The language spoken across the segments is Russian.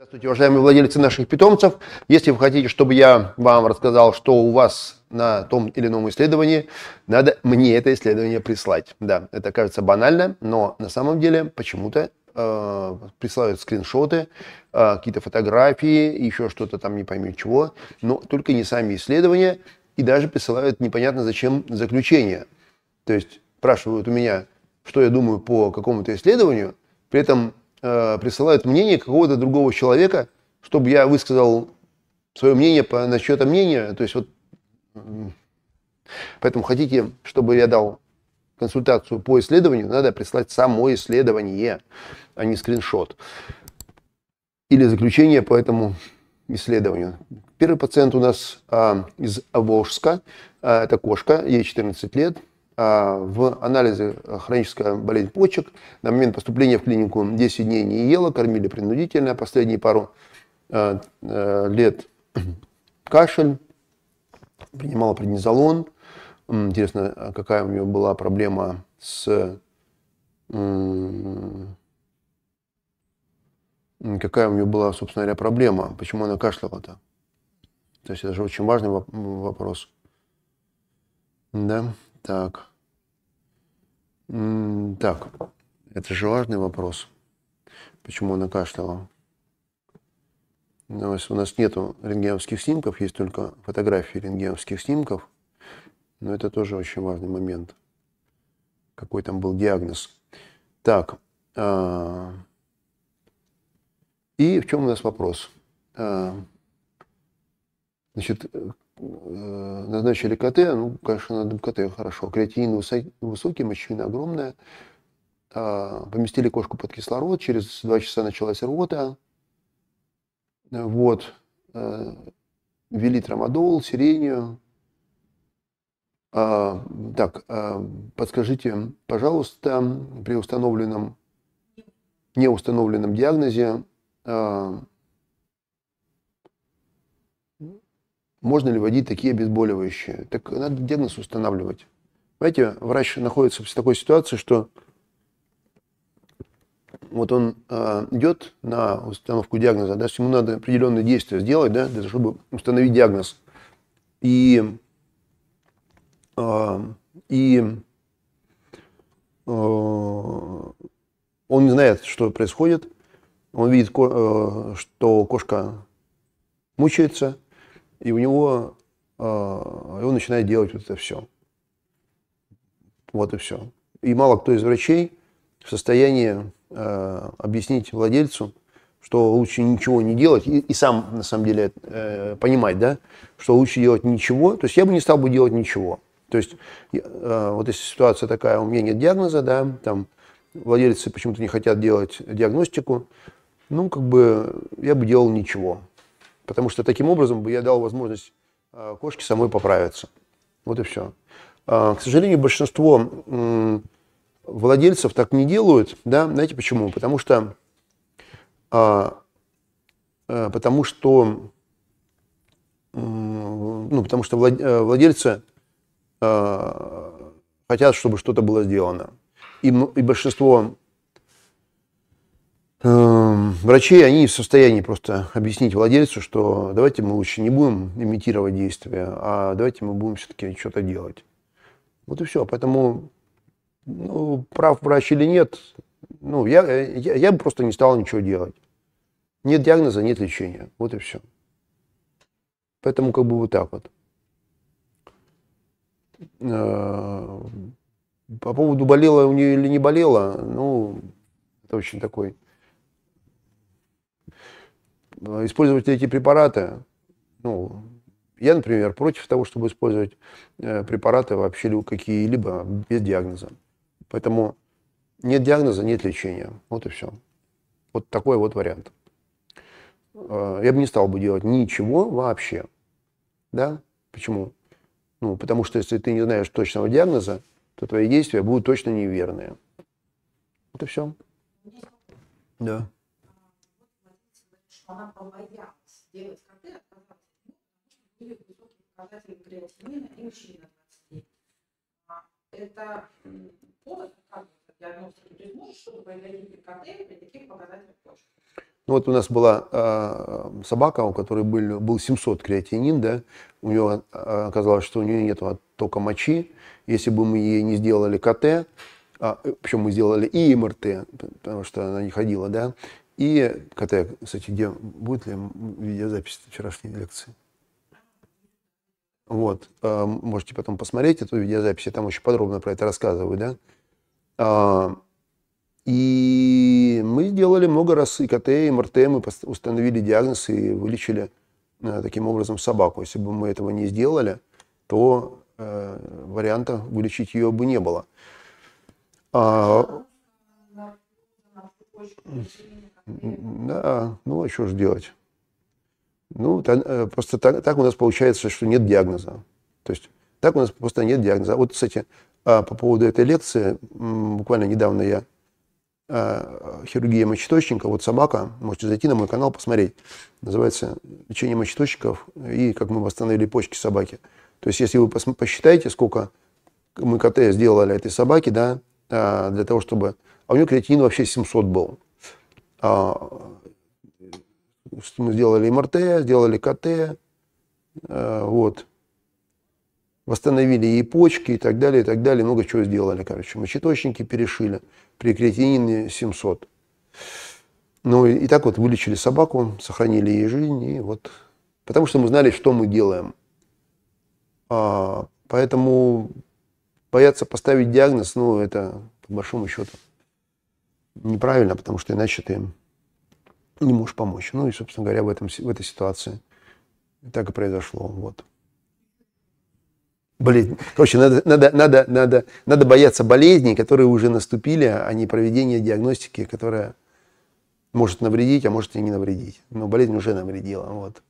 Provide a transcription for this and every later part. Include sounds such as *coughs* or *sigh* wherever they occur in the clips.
Здравствуйте, уважаемые владельцы наших питомцев. Если вы хотите, чтобы я вам рассказал, что у вас на том или ином исследовании, надо мне это исследование прислать. Да, это кажется банально, но на самом деле почему-то э, присылают скриншоты, э, какие-то фотографии, еще что-то там не пойми чего, но только не сами исследования, и даже присылают непонятно зачем заключение. То есть спрашивают у меня, что я думаю по какому-то исследованию, при этом Э, присылают мнение какого-то другого человека, чтобы я высказал свое мнение по, насчет мнения. То есть вот, поэтому хотите, чтобы я дал консультацию по исследованию, надо прислать само исследование, а не скриншот. Или заключение по этому исследованию. Первый пациент у нас а, из Волжска, а, это кошка, ей 14 лет, а, в анализе э, хроническая болезнь почек. На момент поступления в клинику 10 дней не ела, кормили принудительно последние пару э, э, лет *clears throat* кашель, принимала преднизолон. Интересно, а какая у нее была проблема с... Какая у нее была, собственно говоря, проблема? Почему она кашляла-то? То есть это же очень важный вопрос. Да, так. Так, это же важный вопрос. Почему она кашляла? Ну, у нас нет рентгеновских снимков, есть только фотографии рентгеновских снимков. Но это тоже очень важный момент. Какой там был диагноз. Так. А, и в чем у нас вопрос? А, значит, назначили КТ, ну, конечно, надо КТ хорошо, креатинин высокий, высокий, мочевина огромная, а, поместили кошку под кислород, через два часа началась рвота, вот, э, ввели трамадол, сирению, а, так, а, подскажите, пожалуйста, при установленном, неустановленном диагнозе можно ли вводить такие обезболивающие. Так надо диагноз устанавливать. Понимаете, врач находится в такой ситуации, что вот он э, идет на установку диагноза, да, ему надо определенные действия сделать, да, для того, чтобы установить диагноз. И, э, и э, он не знает, что происходит, он видит, э, что кошка мучается, и у него э, он начинает делать вот это все. Вот и все. И мало кто из врачей в состоянии э, объяснить владельцу, что лучше ничего не делать, и, и сам на самом деле э, понимать, да, что лучше делать ничего. То есть я бы не стал бы делать ничего. То есть э, вот если ситуация такая, у меня нет диагноза, да, там владельцы почему-то не хотят делать диагностику, ну, как бы я бы делал ничего. Потому что таким образом бы я дал возможность э, кошке самой поправиться. Вот и все. А, к сожалению, большинство владельцев так не делают. Да? Знаете почему? Потому что, а, э, потому что, ну, потому что э, владельцы хотят, чтобы что-то было сделано. И, большинство Эм, врачи, они в состоянии просто объяснить владельцу, что давайте мы лучше не будем имитировать действия, а давайте мы будем все-таки что-то делать. Вот и все. Поэтому ну, прав врач или нет, ну, я, я, я бы просто не стал ничего делать. Нет диагноза, нет лечения. Вот и все. Поэтому как бы вот так вот. Эм, по поводу болела у нее или не болела, ну, это очень такой Э, использовать эти препараты, ну, я, например, против того, чтобы использовать э, препараты вообще какие-либо без диагноза. Поэтому нет диагноза, нет лечения. Вот и все. Вот такой вот вариант. Э, я бы не стал бы делать ничего вообще. Да? Почему? Ну, потому что если ты не знаешь точного диагноза, то твои действия будут точно неверные. Вот и все. Да что она побоялась делать коты, а отказалась ну, от потому что были высокие показатели креатинина и мышьина 29. А это повод диагностики. То есть может, чтобы появлялись коты при таких показателях почвы. Ну вот у нас была э, собака, у которой был, был 700 креатинин, да, у нее оказалось, что у нее нет только мочи. Если бы мы ей не сделали КТ, а, причем мы сделали и МРТ, потому что она не ходила, да, и, когда я, кстати, где будет ли видеозапись вчерашней лекции? Вот, можете потом посмотреть эту видеозапись, я там очень подробно про это рассказываю, да. И мы делали много раз и ИКТ, и МРТ, мы установили диагноз и вылечили таким образом собаку. Если бы мы этого не сделали, то варианта вылечить ее бы не было. А... Да, ну а что же делать? Ну, э, просто так, так у нас получается, что нет диагноза. То есть так у нас просто нет диагноза. А вот, кстати, а, по поводу этой лекции, буквально недавно я а, хирургия мочеточника, вот собака, можете зайти на мой канал, посмотреть. Называется «Лечение мочеточников и как мы восстановили почки собаки». То есть если вы посчитаете, сколько мы КТ сделали этой собаке, да, для того, чтобы... А у нее креатинин вообще 700 был. А, мы сделали МРТ, сделали КТ, э, вот. Восстановили и почки, и так далее, и так далее. Много чего сделали, короче. Мочеточники перешили при креатинине 700. Ну и так вот вылечили собаку, сохранили ей жизнь, и вот... Потому что мы знали, что мы делаем. А, поэтому бояться поставить диагноз, ну, это по большому счету неправильно, потому что иначе ты не можешь помочь. Ну и, собственно говоря, в, этом, в этой ситуации так и произошло. Вот. Блин. Короче, надо, надо, надо, надо, надо бояться болезней, которые уже наступили, а не проведения диагностики, которая может навредить, а может и не навредить. Но болезнь уже навредила. Вот.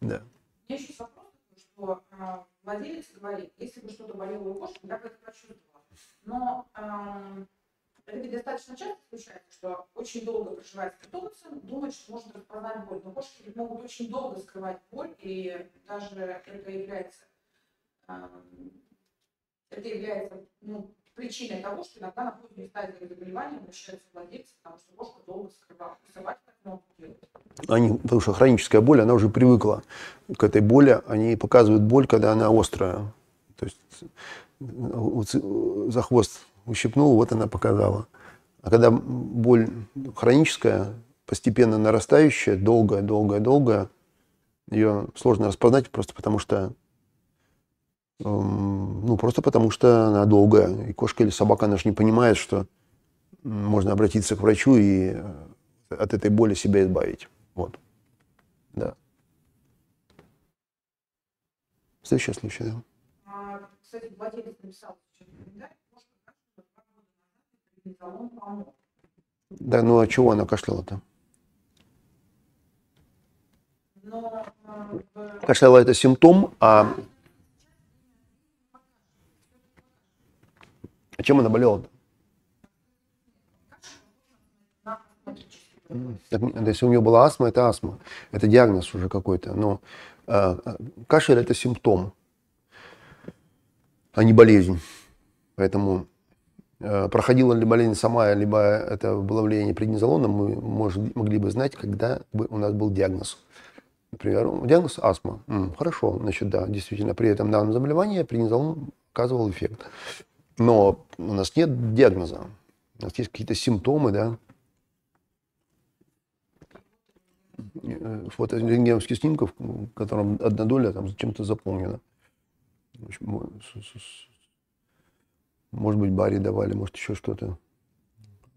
Да. У еще вопрос, что а, владелец говорит, если бы что-то болело у кошки, я бы это почувствовала. Но это ведь достаточно часто случается, что очень долго проживает с питомцем, думает, что можно распознать боль. Но кошки могут очень долго скрывать боль, и даже это является, а, это является ну, причиной того, что иногда находят места этого заболевания, обращаются владельцы, потому что кошка долго скрывала. Собаки так могут делать. Они, потому что хроническая боль, она уже привыкла к этой боли. Они показывают боль, когда она острая. То есть э, э, за хвост ущипнул, вот она показала. А когда боль хроническая, постепенно нарастающая, долгая, долгая, долгая, ее сложно распознать просто потому что эм, ну, просто потому что она долгая. И кошка или собака, она же не понимает, что можно обратиться к врачу и э, от этой боли себя избавить. Вот. Да. Следующий случай, да. А, кстати, владелец написал, да, ну а чего она кашляла-то? Кашляла это симптом, а А чем она болела? Это, ну, если у нее была астма, это астма. Это диагноз уже какой-то. Но э, кашель – это симптом, а не болезнь. Поэтому Э, проходила ли болезнь сама, либо это было влияние преднизолона, мы может, могли бы знать, когда бы у нас был диагноз. Например, диагноз астма. М, хорошо, значит, да, действительно, при этом данном заболевании преднизолон оказывал эффект. Но у нас нет диагноза. У нас есть какие-то симптомы, да. Фото э, рентгеновских снимков, в котором одна доля там чем-то заполнена. Может быть, барий давали, может, еще что-то.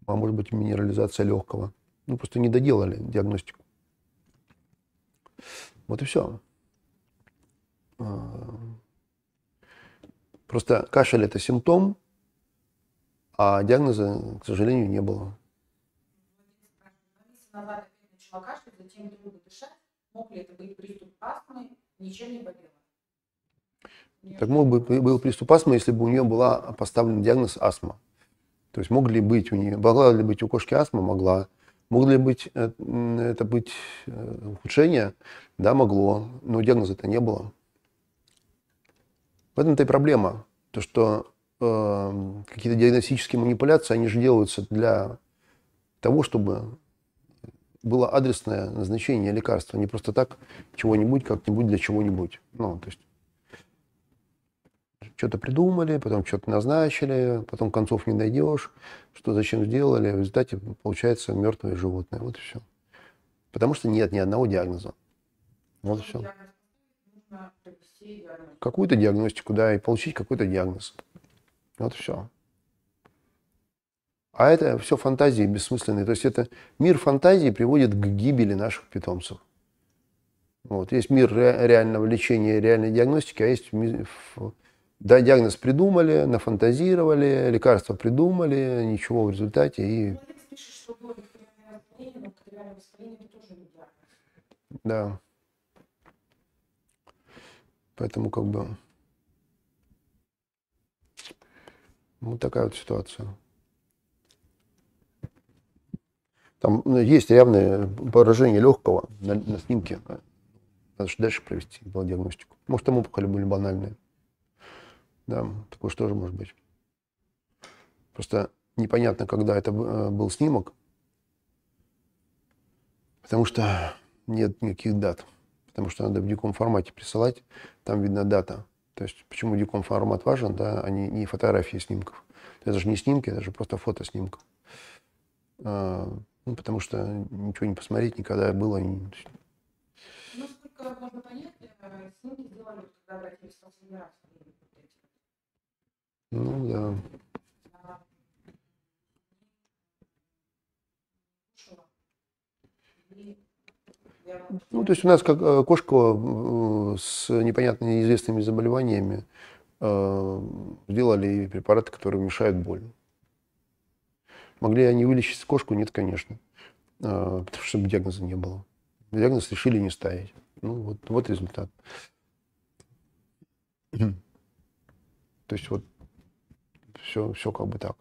А может быть, минерализация легкого. Ну, просто не доделали диагностику. Вот и все. А, просто кашель – это симптом, а диагноза, к сожалению, не было. Мог ли это быть приступ астмы? Ничем не болел. Так мог бы был приступ астмы, если бы у нее была поставлен диагноз астма. То есть могли быть у нее, могла ли быть у кошки астма? Могла. Мог ли быть э, это быть э, ухудшение? Да, могло, но диагноза это не было. В этом-то и проблема, то что э, какие-то диагностические манипуляции, они же делаются для того, чтобы было адресное назначение лекарства, а не просто так чего-нибудь, как-нибудь для чего-нибудь. Ну, то есть что-то придумали, потом что-то назначили, потом концов не найдешь, что зачем сделали. В результате получается мертвое животное. Вот и все. Потому что нет ни одного диагноза. Вот и все. Какую-то диагностику, да, и получить какой-то диагноз. Вот и все. А это все фантазии бессмысленные. То есть это мир фантазии приводит к гибели наших питомцев. Вот. Есть мир ре- реального лечения, реальной диагностики, а есть да, диагноз придумали, нафантазировали, лекарства придумали, ничего в результате. И... Ну, да. Поэтому как бы вот такая вот ситуация. Там ну, есть реальное поражение легкого на, на снимке. Надо же дальше провести было диагностику. Может, там опухоли были банальные. Да, такое что же может быть. Просто непонятно, когда это э, был снимок, потому что нет никаких дат. Потому что надо в диком формате присылать, там видна дата. То есть почему диком формат важен, да, а не, не фотографии снимков. Это же не снимки, это же просто фото снимков. А, ну, потому что ничего не посмотреть никогда было. Ну, сколько можно понять, э, снимки сделали, когда обратились в ну да. Ну, то есть у нас как э, кошка э, с непонятными неизвестными заболеваниями э, сделали препараты, которые мешают боль. Могли они вылечить кошку? Нет, конечно. Потому что диагноза не было. Диагноз решили не ставить. Ну, вот, вот результат. *clears throat* То есть вот все, все как бы так.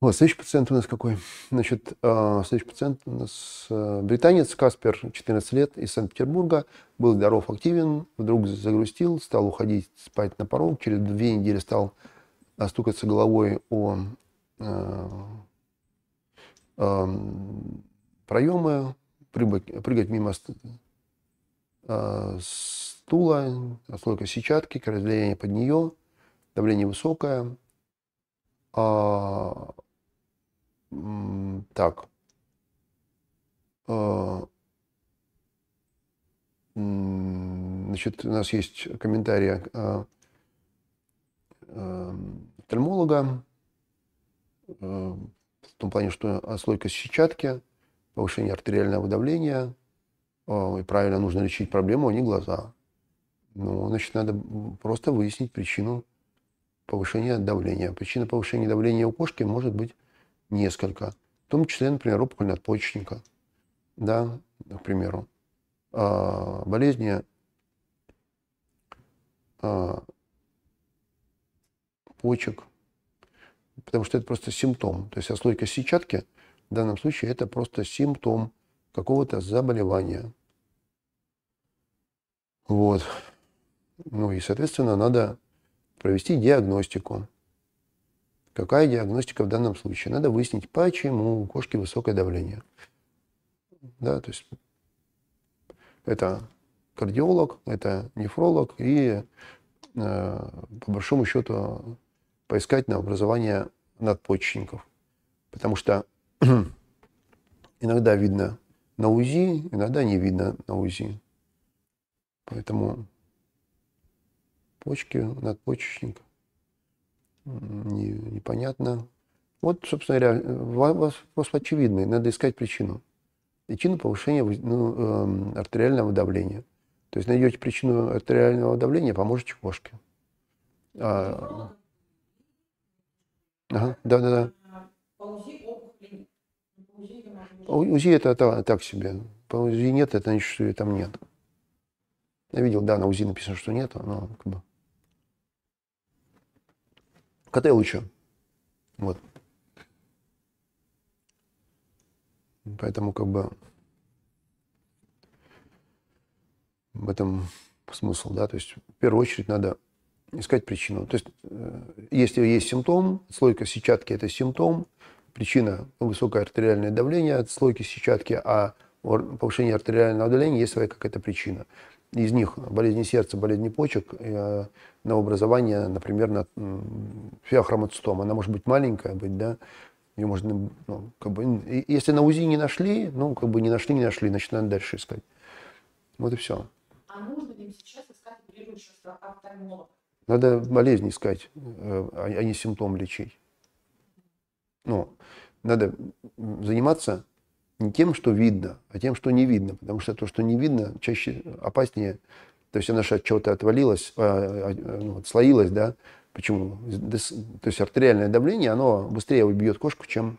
Вот, следующий пациент у нас какой? Значит, а, следующий пациент у нас э, британец Каспер, 14 лет, из Санкт-Петербурга. Был здоров, активен, вдруг загрустил, стал уходить спать на порог. Через две недели стал стукаться головой о э, э, проемы, прыгать, прыгать мимо э, стула, отслойка сетчатки, разделение под нее – давление высокое. А, так. А, значит, у нас есть комментарии а, а, офтальмолога а, в том плане, что отслойка сетчатки, повышение артериального давления, а, и правильно нужно лечить проблему, а не глаза. Ну, значит, надо просто выяснить причину повышения давления. Причина повышения давления у кошки может быть несколько. В том числе, например, опухоль надпочечника. Да, к примеру. А, болезни а, почек. Потому что это просто симптом. То есть ослойка сетчатки в данном случае это просто симптом какого-то заболевания. Вот. Ну и, соответственно, надо провести диагностику. Какая диагностика в данном случае? Надо выяснить, почему у кошки высокое давление. Да, то есть это кардиолог, это нефролог и э, по большому счету поискать на образование надпочечников. Потому что *clears throat* иногда видно на УЗИ, иногда не видно на УЗИ. Поэтому почки, надпочечник. Не, непонятно. Вот, собственно говоря, вопрос очевидный. Надо искать причину. Причину повышения ну, э, артериального давления. То есть найдете причину артериального давления, поможете кошке. А... Ага, да, да, да. УЗИ это так себе. По УЗИ нет, это значит, что ее там нет. Я видел, да, на УЗИ написано, что нет, но как бы лучше, Вот. Поэтому как бы в этом смысл, да, то есть в первую очередь надо искать причину. То есть э, если есть симптом, слойка сетчатки – это симптом, причина – высокое артериальное давление от слойки сетчатки, а повышение артериального давления есть своя какая-то причина из них болезни сердца, болезни почек, э, на образование, например, на феохромоцистома. Она может быть маленькая, быть, да, ее можно, ну, как бы, если на УЗИ не нашли, ну, как бы не нашли, не нашли, начинаем дальше искать. Вот и все. А нужно ли сейчас искать лечащего офтальмолога? Надо болезнь искать, э, а, а не симптом лечить. Ну, надо заниматься не тем, что видно, а тем, что не видно. Потому что то, что не видно, чаще опаснее. То есть она же от чего-то отвалилась, а, а, ну, отслоилась, да. Почему? То есть артериальное давление, оно быстрее убьет кошку, чем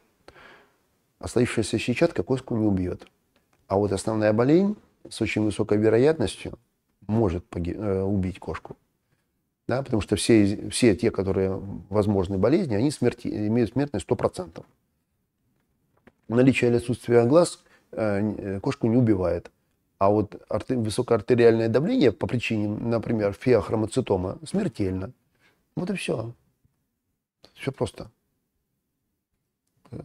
ослоившаяся щетчатка кошку не убьет. А вот основная болезнь с очень высокой вероятностью может погиб... Э, убить кошку. Да, потому что все, все те, которые возможны болезни, они смерти, имеют смертность 100% наличие или отсутствие глаз э, э, кошку не убивает. А вот высокоартериальное давление по причине, например, феохромоцитома смертельно. Вот и все. Все просто. Э,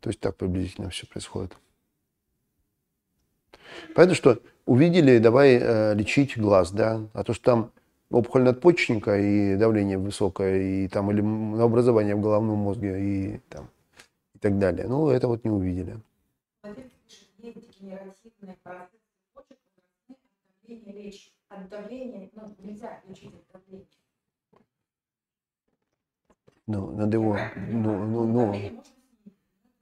то есть так приблизительно все происходит. Понятно, что увидели, давай э, лечить глаз, да, а то, что там опухоль надпочечника и давление высокое, и там или образование в головном мозге, и там так далее. Но это вот не увидели. Ну, надо его, ну, ну, ну,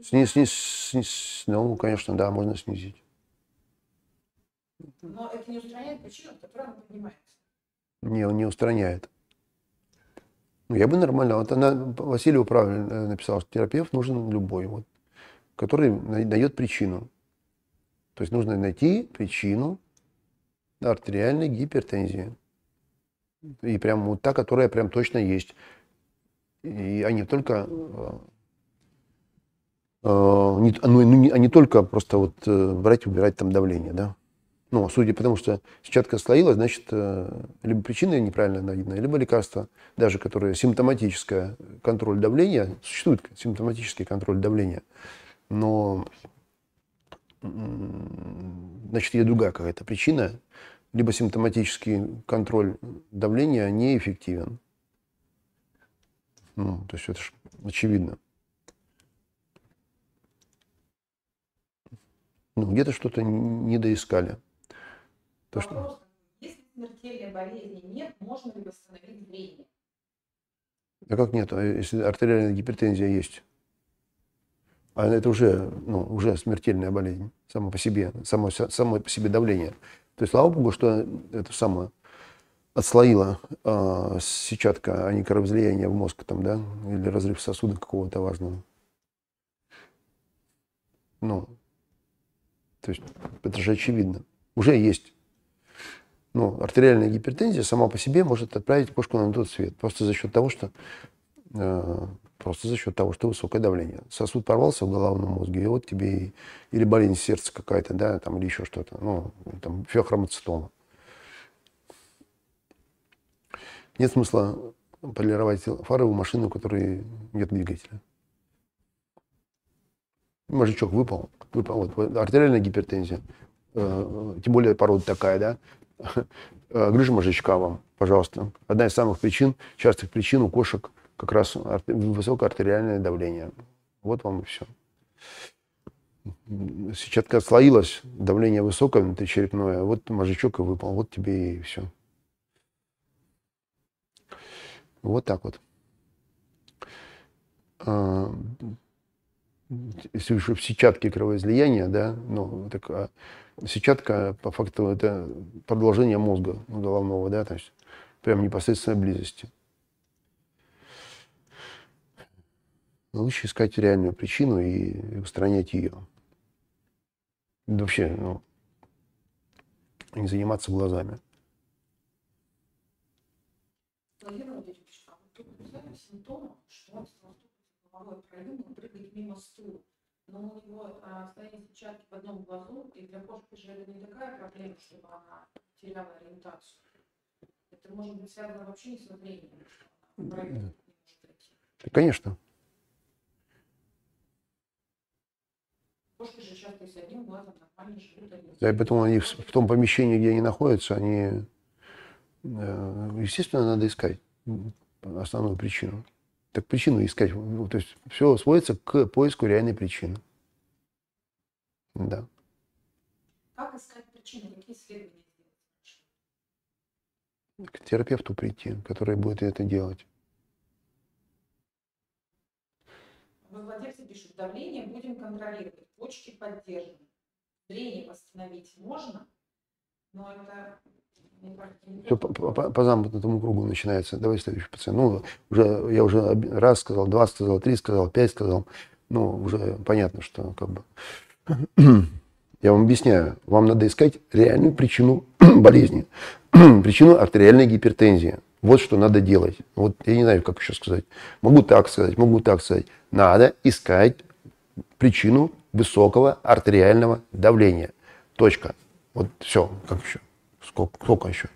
сниз, сниз, сниз, ну, конечно, да, можно снизить. Но это не устраняет причину, которая она поднимается. Не, он не устраняет. Ну, я бы нормально. Вот она, Васильева правильно э, написала, что терапевт нужен любой, вот, который дает причину. То есть нужно найти причину артериальной гипертензии. И прям вот та, которая прям точно есть. И, они а не только э, э, не, ну, ну, не, а не только просто вот брать, убирать там давление, да? Ну, судя по тому, что сетчатка слоилась, значит, э, либо причина неправильно найдена, либо лекарство, даже которое симптоматическое контроль давления, существует симптоматический контроль давления, но значит, есть другая какая-то причина, либо симптоматический контроль давления неэффективен. Ну, то есть это же очевидно. Ну, где-то что-то не доискали. То, что... Если смертельной болезни нет, можно ли восстановить зрение? Да как нет, а если артериальная гипертензия есть? А это уже, ну, уже смертельная болезнь само по себе, само, само по себе давление. То есть, слава богу, что это самое отслоила э, сетчатка, а не кровоизлияние в мозг там, да, или разрыв сосуда какого-то важного. Ну, то есть это же очевидно. Уже есть ну, артериальная гипертензия сама по себе может отправить кошку на тот свет. Просто за счет того, что э, просто за счет того, что высокое давление. Сосуд порвался в головном мозге, и вот тебе и, или болезнь сердца какая-то, да, там, или еще что-то, ну, там, феохромоцитома. Нет смысла полировать фары у машины, у которой нет двигателя. Мозжечок выпал, выпал вот, артериальная гипертензия, э, тем более порода такая, да, Э, грыжа мозжечка вам, пожалуйста. Одна из самых причин, частых причин у кошек как раз высокое артериальное давление. Вот вам и все. Сетчатка отслоилась, давление высокое внутричерепное, вот мозжечок и выпал, вот тебе и все. Вот так вот. Э, если в сетчатке кровоизлияния, да, ну, так, а сетчатка, по факту, это продолжение мозга ну, головного, да, то есть прям непосредственной близости. Но лучше искать реальную причину и устранять ее. Да вообще, ну, не заниматься глазами. А симптомы слуховой проем, он прыгает мимо стула. Но у него а, состояние сетчатки в одном глазу, и для кошки же это не такая проблема, чтобы она теряла ориентацию. Это может быть связано вообще не со зрением, что Конечно. Кошки же часто с одним глазом нормально живут. Да, и потом они в, в том помещении, где они находятся, они, э, естественно, надо искать основную причину. Так причину искать. То есть все сводится к поиску реальной причины. Да. Как искать причины? Какие исследования К терапевту прийти, который будет это делать. Вы владельцы пишут, давление будем контролировать, почки поддерживаем. Зрение восстановить можно, но это все по, по, по замкнутому кругу начинается. Давай следующий пациент. Ну, уже, я уже раз сказал, два сказал, три сказал, пять сказал. Ну, уже понятно, что как бы... *clears throat* Я вам объясняю. Вам надо искать реальную причину *clears throat* болезни. *clears throat* причину артериальной гипертензии. Вот что надо делать. Вот я не знаю, как еще сказать. Могу так сказать, могу так сказать. Надо искать причину высокого артериального давления. Точка. Вот все. Как еще? Сколько, сколько еще?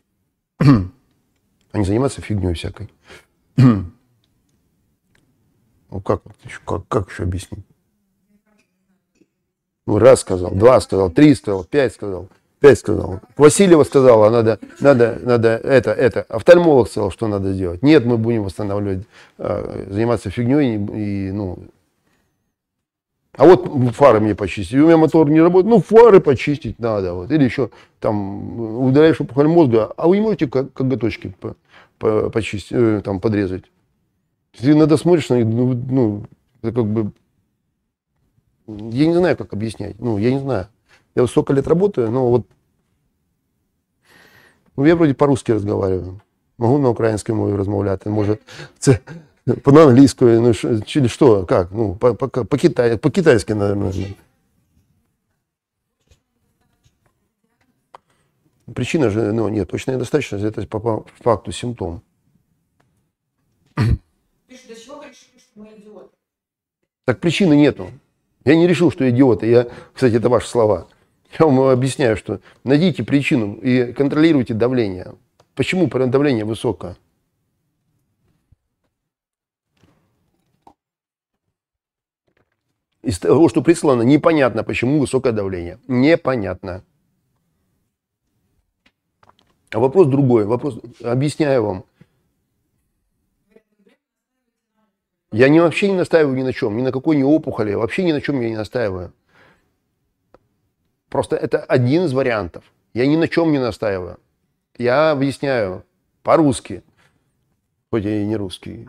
*clears throat* Они занимаются фигней всякой. *clears throat* Ну как, как, как еще объяснить? Ну, раз сказал, два сказал, три сказал, пять сказал, пять сказал. Васильева сказала, надо, надо, надо это, это. Офтальмолог сказал, что надо сделать. Нет, мы будем восстанавливать, э, заниматься фигней и, и ну, а вот фары мне почистить. У меня мотор не работает. Ну, фары почистить надо. Вот. Или еще там э, удаляешь опухоль мозга. А вы не можете как, коготочки по, по, почистить, э, там, подрезать? Ты иногда смотришь на них, ну, ну, это как бы... Я не знаю, как объяснять. Ну, я не знаю. Я вот столько лет работаю, но вот... Ну, я вроде по-русски разговариваю. Могу на украинском мові розмовляти. А может, *laughs* це по английскую, ну через что, как, ну по, по, по, китай, по китайски, наверное. Причина же, ну нет, точно недостаточно, это по, по факту симптом. Так причины нету. Я не решил, что идиоты. Я, кстати, это ваши слова. Я вам объясняю, что найдите причину и контролируйте давление. Почему давление высокое? Из того, что прислано, непонятно, почему высокое давление. Непонятно. А вопрос другой. Вопрос, объясняю вам. Я не, вообще не настаиваю ни на чем, ни на какой ни опухоли, вообще ни на чем я не настаиваю. Просто это один из вариантов. Я ни на чем не настаиваю. Я объясняю по-русски, хоть я и не русский.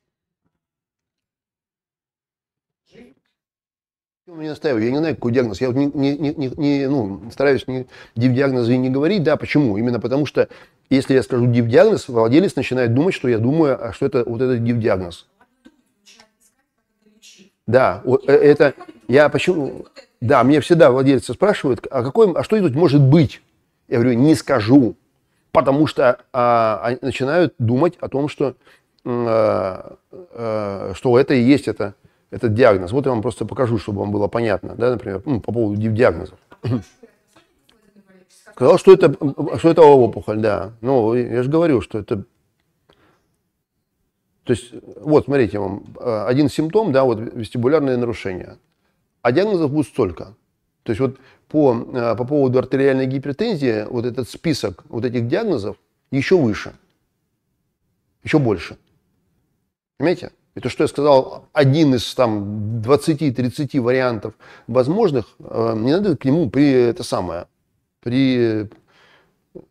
Я не настаиваю, я не знаю, какой диагноз. Я вот не, не, не, не, ну, стараюсь не, див-диагнозы не говорить. Да, почему? Именно потому что, если я скажу див-диагноз, владелец начинает думать, что я думаю, а что это вот этот див-диагноз. Да, э, это я почему... Да, мне всегда владельцы спрашивают, а, какой, а что тут может быть? Я говорю, не скажу, потому что а, начинают думать о том, что, а, а, что это и есть это этот диагноз. Вот я вам просто покажу, чтобы вам было понятно, да, например, ну, по поводу диагнозов. *coughs* Сказал, что это, что это опухоль, да. Ну, я же говорю, что это... То есть, вот, смотрите, вам э, один симптом, да, вот вестибулярные нарушения. А диагнозов будет столько. То есть вот по, э, по поводу артериальной гипертензии, вот этот список вот этих диагнозов еще выше, еще больше. Понимаете? Это что я сказал, один из там 20-30 вариантов возможных, э, не надо к нему при это самое, при...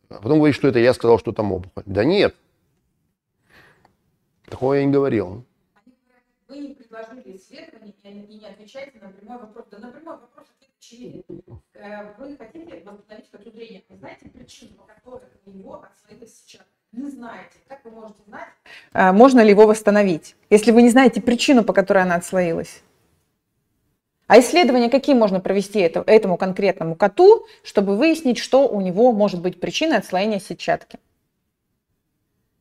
А потом говорить, что это я сказал, что там опухоль. Да нет. Такого я не говорил. Вы не предложили исследование и не отвечаете на прямой вопрос. Да на прямой вопрос очевиден. Э, вы хотите восстановить потребление. Вы знаете причину, по которой у него отслоилось сейчас? не знаете, как вы можете знать, а, можно ли его восстановить, если вы не знаете причину, по которой она отслоилась? А исследования какие можно провести этому конкретному коту, чтобы выяснить, что у него может быть причиной отслоения сетчатки?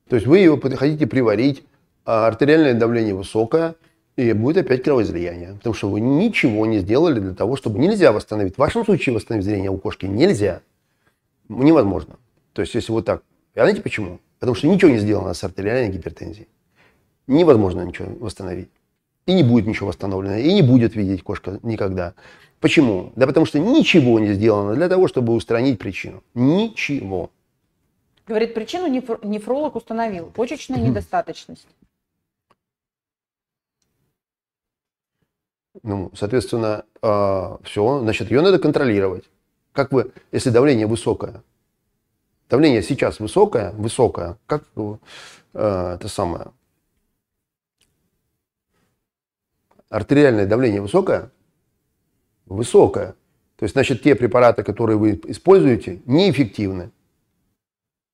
То есть вы его хотите приварить, а артериальное давление высокое, и будет опять кровоизлияние, потому что вы ничего не сделали для того, чтобы нельзя восстановить. В вашем случае восстановить зрение у кошки нельзя, невозможно. То есть если вот так а знаете почему? Потому что ничего не сделано с артериальной гипертензией. Невозможно ничего восстановить. И не будет ничего восстановлено, и не будет видеть кошка никогда. Почему? Да потому что ничего не сделано для того, чтобы устранить причину. Ничего. Говорит, причину нефролог установил. Почечная недостаточность. Ну, соответственно, э, а, все, значит, ее надо контролировать. Как вы, если давление высокое, Давление сейчас высокое, высокое, как э, это самое. Артериальное давление высокое? Высокое. То есть, значит, те препараты, которые вы используете, неэффективны.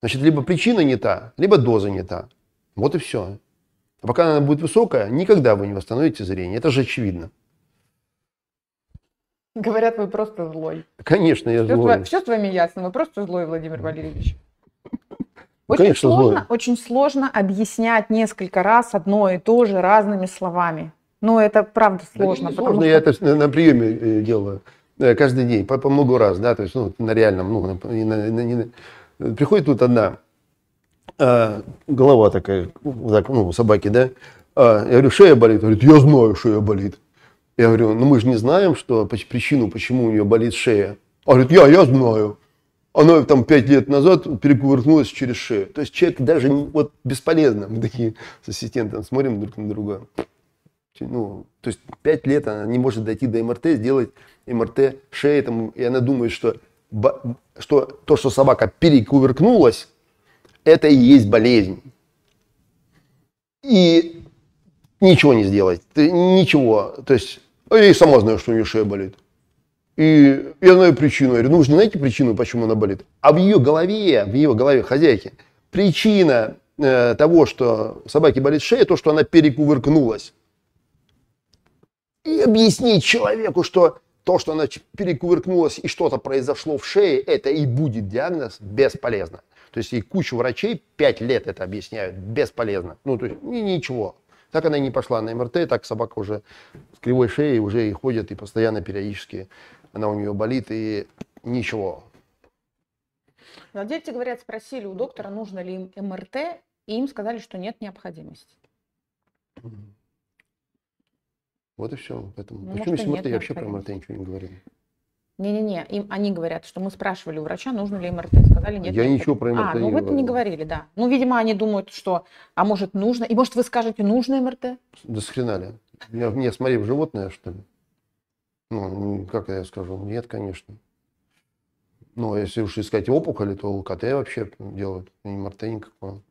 Значит, либо причина не та, либо доза не та. Вот и все. А пока она будет высокая, никогда вы не восстановите зрение. Это же очевидно. Говорят, вы просто злой. Конечно, я все злой. С, все с вами ясно, вы просто злой, Владимир Валерьевич. Ну, очень, Конечно, сложно, очень сложно объяснять несколько раз одно и то же разными словами. Но это правда сложно. Да, сложно, что... я это на приеме э, делаю э, каждый день, по, по много раз, да, то есть ну, на реальном, ну, на, на, на, приходит тут одна а, голова такая, так, ну, у собаки, да, а, я говорю, шея болит, говорит, я знаю, шея болит. Я говорю, ну мы же не знаем, что причину, почему у нее болит шея. Она говорит, я, я знаю. Она там пять лет назад перекувыркнулась через шею. То есть человек даже вот бесполезно. Мы такие с ассистентом смотрим друг на друга. Ну, то есть пять лет она не может дойти до МРТ, сделать МРТ шеи, там, и она думает, что, что то, что собака перекувыркнулась, это и есть болезнь. И ничего не сделать, ничего. То есть а я и сама знаю, что у нее шея болит. И я знаю причину. Я говорю, ну вы же не знаете причину, почему она болит? А в ее голове, в ее голове хозяйки, причина э, того, что собаке болит шея, то, что она перекувыркнулась. И объяснить человеку, что то, что она перекувыркнулась и что-то произошло в шее, это и будет диагноз, бесполезно. То есть и кучу врачей 5 лет это объясняют, бесполезно. Ну, то есть ничего, так она и не пошла на МРТ, так собака уже с кривой шеей уже и ходит, и постоянно периодически она у нее болит, и ничего. Но ну, а дети, говорят, спросили у доктора, нужно ли им МРТ, и им сказали, что нет необходимости. Вот и все. Поэтому, ну, почему с МРТ? Я вообще про МРТ ничего не говорил. Не-не-не, им они говорят, что мы спрашивали у врача, нужно ли МРТ. Сказали, нет. Я нет. ничего про МРТ а, ну не ну вы это не говорили, да. Ну, видимо, они думают, что, а может, нужно. И может, вы скажете, нужно МРТ? Да с хрена ли. Я, мне смотри, в животное, что ли? Ну, ну, как я скажу? Нет, конечно. Ну, а если уж искать опухоли, то ЛКТ вообще делают, не МРТ никакого.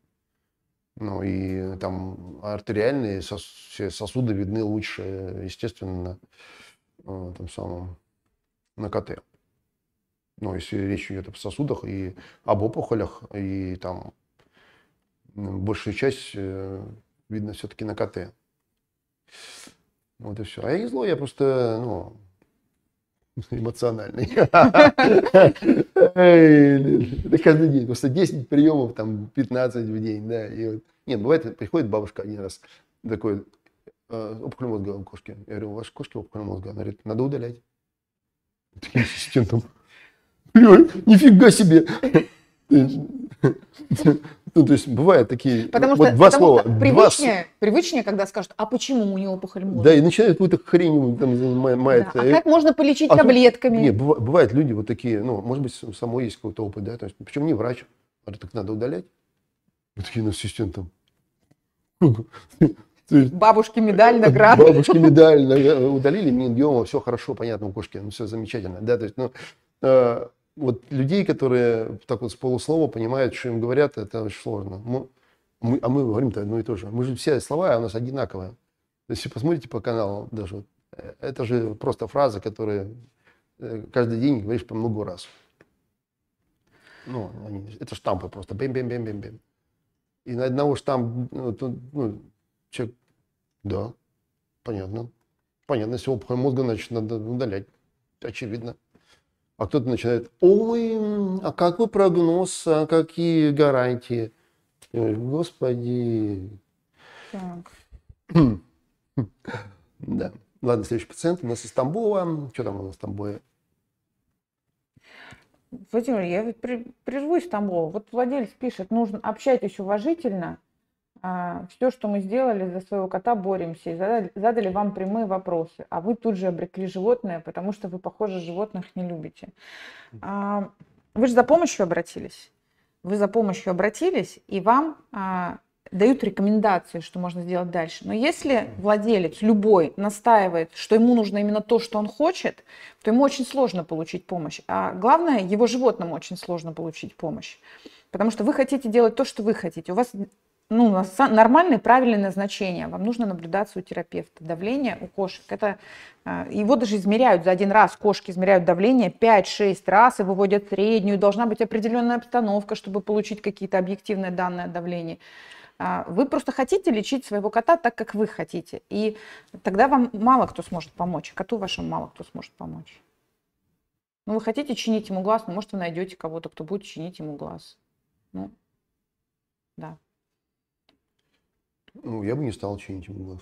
Ну, и там артериальные сос- сосуды видны лучше, естественно, на, на, ну, самом на КТ. но ну, если речь идет о сосудах и об опухолях, и там большая часть э, видно все-таки на КТ. Вот и все. А я не злой, я просто, ну, *laughs* эмоциональный. Это каждый день. Просто 10 приемов, там, 15 в день, да. Нет, бывает, приходит бабушка один раз, такой, э, опухоль мозга у кошки. Я говорю, у вашей кошки опухоль мозга. Она говорит, надо удалять. Таким ассистентом. Нифига себе! Ну, то есть бывают такие потому вот что, два потому слова. Что привычнее, два... привычнее, когда скажут, а почему у него похальмоза? Да, и начинают какую-то хрень там занимает. Да. А э, как можно полечить а таблетками? Тут, нет, бывают люди вот такие, ну, может быть, само есть какой-то опыт, да, то есть, причем не врач, а так надо удалять. Вот такие на ну, ассистентом. Бабушки медаль, награды. Бабушки *laughs* медаль удалили, менингиома, все хорошо, понятно, у кошки, ну все замечательно. Да, то есть, ну, э, вот людей, которые так вот с полуслова понимают, что им говорят, это очень сложно. Мы, мы, а мы говорим-то одно и то же. Мы же все слова а у нас одинаковые. Если посмотрите по каналу даже, э, это же просто фразы, которые э, каждый день говоришь по много раз. Ну, они, это штампы просто. Бим-бим-бим-бим-бим. И на одного штампа, ну, ну Человек, да, понятно. Понятно, если опухоль мозга, значит, надо удалять. Очевидно. А кто-то начинает, ой, а какой прогноз, а какие гарантии? Господи. Так. *clears throat* да. Ладно, следующий пациент у нас из Тамбова. Что там у нас в Тамбове? Владимир, я прервусь в Тамбова. Вот владелец пишет, нужно еще уважительно, а, все, что мы сделали за своего кота, боремся и задали, задали вам прямые вопросы, а вы тут же обрекли животное, потому что вы, похоже, животных не любите. А, вы же за помощью обратились. Вы за помощью обратились, и вам а, дают рекомендации, что можно сделать дальше. Но если владелец любой настаивает, что ему нужно именно то, что он хочет, то ему очень сложно получить помощь. А главное, его животному очень сложно получить помощь. Потому что вы хотите делать то, что вы хотите. У вас ну, нормальное правильное назначение. Вам нужно наблюдаться у терапевта. Давление у кошек. Это, э, его даже измеряют за один раз. Кошки измеряют давление 5-6 раз и выводят среднюю. Должна быть определенная обстановка, чтобы получить какие-то объективные данные о давлении. А, вы просто хотите лечить своего кота так, как вы хотите. И тогда вам мало кто сможет помочь. Коту вашему мало кто сможет помочь. Ну, вы хотите чинить ему глаз, но, ну, может, вы найдете кого-то, кто будет чинить ему глаз. Ну, да. Ну, я бы не стал чинить ему глаз.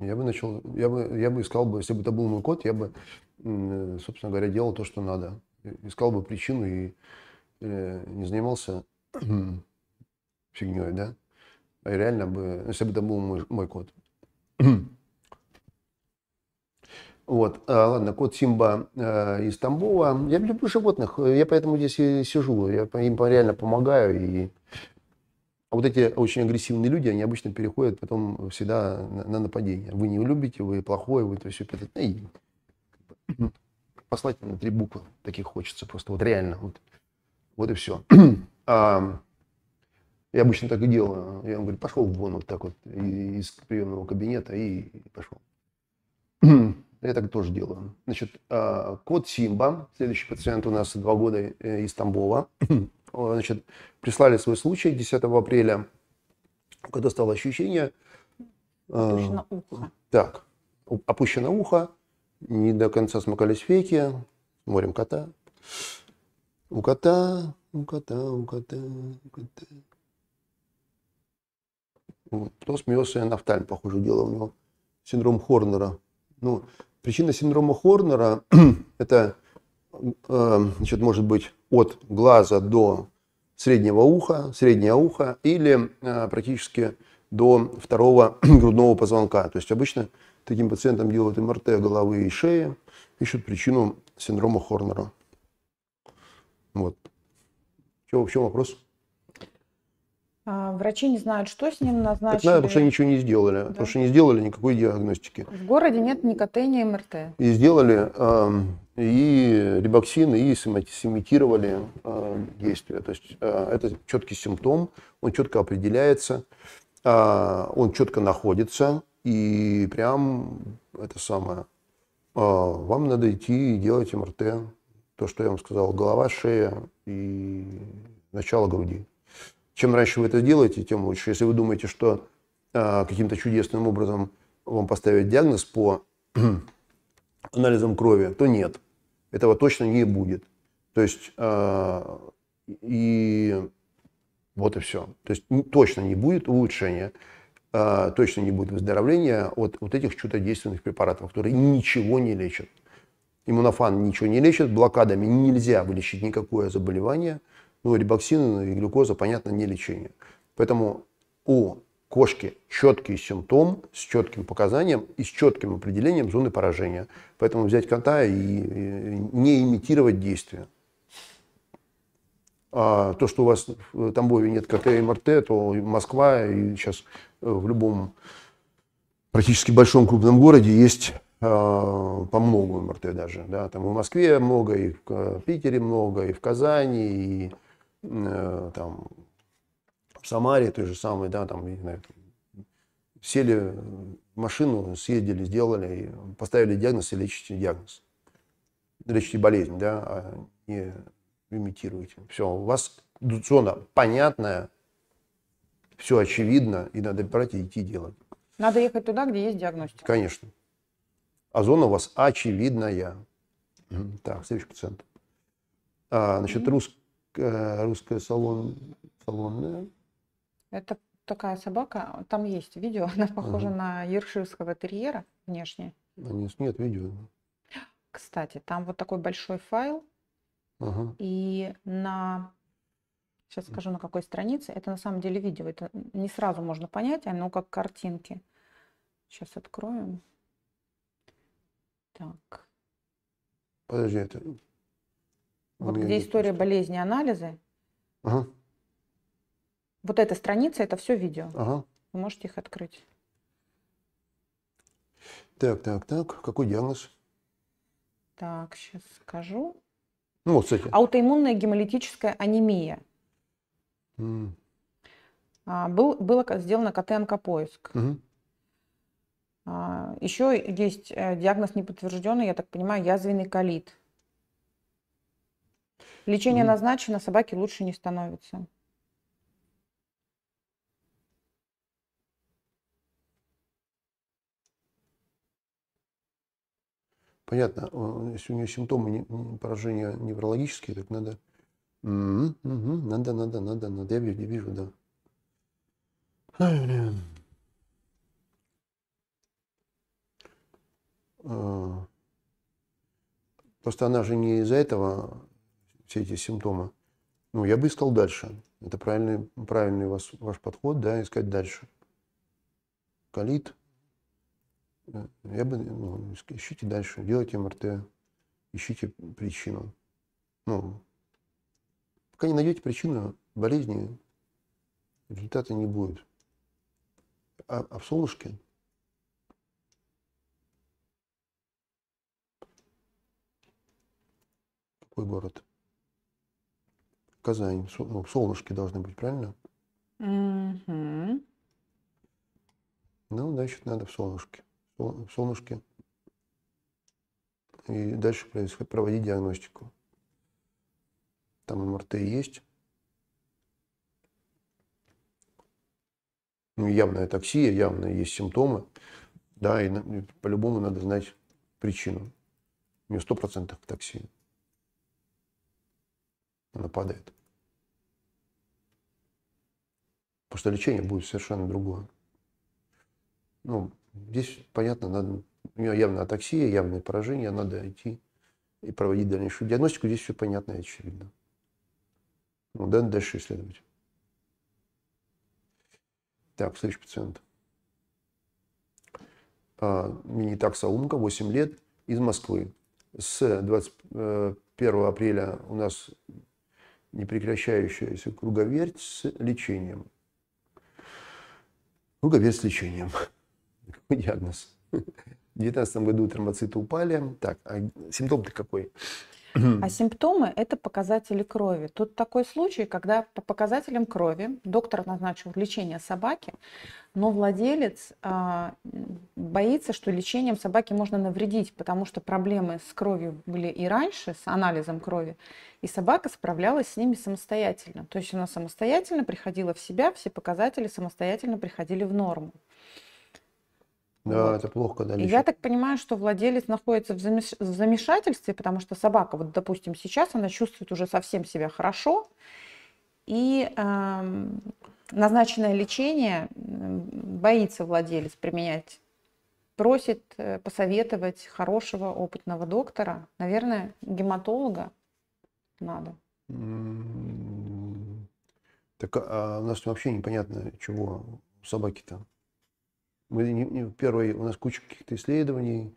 Я бы начал, я бы, я бы искал бы, если бы это был мой кот, я бы, э, собственно говоря, делал то, что надо. Искал бы причину и э, не занимался фигней, да? А реально бы, если бы это был мой, мой кот. Вот, а, ладно, кот Симба э, из Тамбова. Я люблю животных, э, я поэтому здесь и сижу. Я им реально помогаю и а вот эти очень агрессивные люди, они обычно переходят потом всегда на, на нападение. Вы не любите, вы плохой, вы то есть это. Ну, и, послать на три буквы таких хочется просто вот реально вот вот и все. *clears throat* а, я обычно так и делаю. Я ему говорю, пошел вон вот так вот из приемного кабинета и пошел. *clears throat* я так тоже делаю. Значит, а, код Симба, следующий пациент у нас два года э, из Тамбова. *clears throat* Э, значит, прислали свой случай 10 апреля, когда стало ощущение... Э, опущено ухо. Так, опущено ухо, не до конца смыкались фейки, морем кота. У кота, у кота, у кота, у кота. кто То смеется и нафталь, похоже, дело у него. Синдром Хорнера. Ну, причина синдрома Хорнера *clears throat* – это Э, значит, может быть от глаза до среднего уха, среднее ухо или э, практически до второго *clears throat* грудного позвонка. То есть обычно таким пациентам делают МРТ головы и шеи, ищут причину синдрома Хорнера. Вот. В чем, в чем вопрос? А, врачи не знают, что с ним назначили. Так надо, потому что они ничего не сделали, да. потому что не сделали никакой диагностики. В городе нет ни КТ, ни МРТ. И сделали э, и рибоксины, и сымитировали э, действие. То есть э, это четкий симптом, он четко определяется, э, он четко находится, и прям это самое. Э, вам надо идти и делать МРТ. То, что я вам сказал, голова, шея и начало груди. Чем раньше вы это сделаете, тем лучше. Если вы думаете, что э, каким-то чудесным образом вам поставят диагноз по *clears throat* анализам крови, то нет. Этого точно не будет. То есть, э, и вот и все. То есть, точно не будет улучшения, э, точно не будет выздоровления от вот этих чудодейственных препаратов, которые ничего не лечат. Иммунофан ничего не лечит, блокадами нельзя вылечить никакое заболевание – ну, рибоксин и глюкоза, понятно, не лечение. Поэтому у кошки четкий симптом с четким показанием и с четким определением зоны поражения. Поэтому взять кота и не имитировать действия. А то, что у вас в Тамбове нет КТ и МРТ, то Москва и сейчас э, в любом практически большом крупном городе есть а, по многу МРТ даже. Да? Там в Москве много, и в э, Питере много, и в Казани, и Э, там, в Самаре той же самой, да, там, сели в машину, съездили, сделали, поставили диагноз и лечите диагноз. Лечите болезнь, да, а не имитируете. Все, у вас зона понятная, все очевидно, и надо брать и идти делать. Надо ехать туда, где есть диагностика. Конечно. А зона у вас очевидная. Так, следующий пациент. А, значит, mm-hmm. русский Э, русская салон, салонная. Это такая собака, там есть видео, *laughs* она похожа ага. на ерширского терьера внешне. А нет, нет видео. Кстати, там вот такой большой файл, ага. и на сейчас скажу на какой странице, это на самом деле видео, это не сразу можно понять, оно как картинки. Сейчас откроем. Так. Подожди, это вот ну, где история есть. болезни, анализы. Ага. Вот эта страница, это все видео. Ага. Вы можете их открыть. Так, так, так. Какой диагноз? Так, сейчас скажу. Ну, вот, кстати. Аутоиммунная гемолитическая анемия. Mm. А, был, было сделано КТ-онкопоиск. Угу. А, еще есть э, диагноз неподтвержденный, я так понимаю, язвенный колит. Лечение назначено, собаки лучше не становятся. Понятно, э, если у нее симптомы поражения неврологические, так надо. Угу, надо, надо, надо, надо. Я вижу, вижу, да. Ай, блин. Э, просто она же не из-за этого все эти симптомы, ну, я бы искал дальше. Это правильный, правильный ваш, ваш подход, да, искать дальше. Калит. Э, я бы, ну, ищите дальше, делайте МРТ, ищите причину. Ну, пока не найдете причину болезни, результата не будет. А, а в солнышке какой город? Казань, ну, солнышки должны быть, правильно? Угу. Ну, значит, надо в солнышке. В солнышке. И дальше проводить диагностику. Там МРТ есть. Ну, явная токсия, явно есть симптомы. Да, и по-любому надо знать причину. У Не сто процентов токсия нападает. Потому что лечение будет совершенно другое. Ну, здесь, понятно, надо, у нее явно атаксия, явное поражение, надо идти и проводить дальнейшую диагностику. Здесь все понятно и очевидно. Ну, да, дальше исследовать. Так, следующий пациент. А, такса Умка, 8 лет, из Москвы. С 21 э, апреля у нас непрекращающаяся круговерть с лечением. Круговерть с лечением. *laughs* Какой диагноз? *laughs* В 2019 году тромбоциты упали. Так, а симптом-то какой? А симптомы – это показатели крови. Тут такой случай, когда по показателям крови доктор назначил лечение собаки, но владелец а, боится, что лечением собаки можно навредить, потому что проблемы с кровью были и раньше, с анализом крови, и собака справлялась с ними самостоятельно. То есть она самостоятельно приходила в себя, все показатели самостоятельно приходили в норму. Да, вот. это плохо, когда лечат. Я так понимаю, что владелец находится в, замеш... в замешательстве, потому что собака, вот, допустим, сейчас она чувствует уже совсем себя хорошо, и э, назначенное лечение боится владелец применять. Просит э, посоветовать хорошего, опытного доктора, наверное, гематолога надо. Так а у нас вообще непонятно, чего собаки там. Мы не, не, первый, у нас куча каких-то исследований,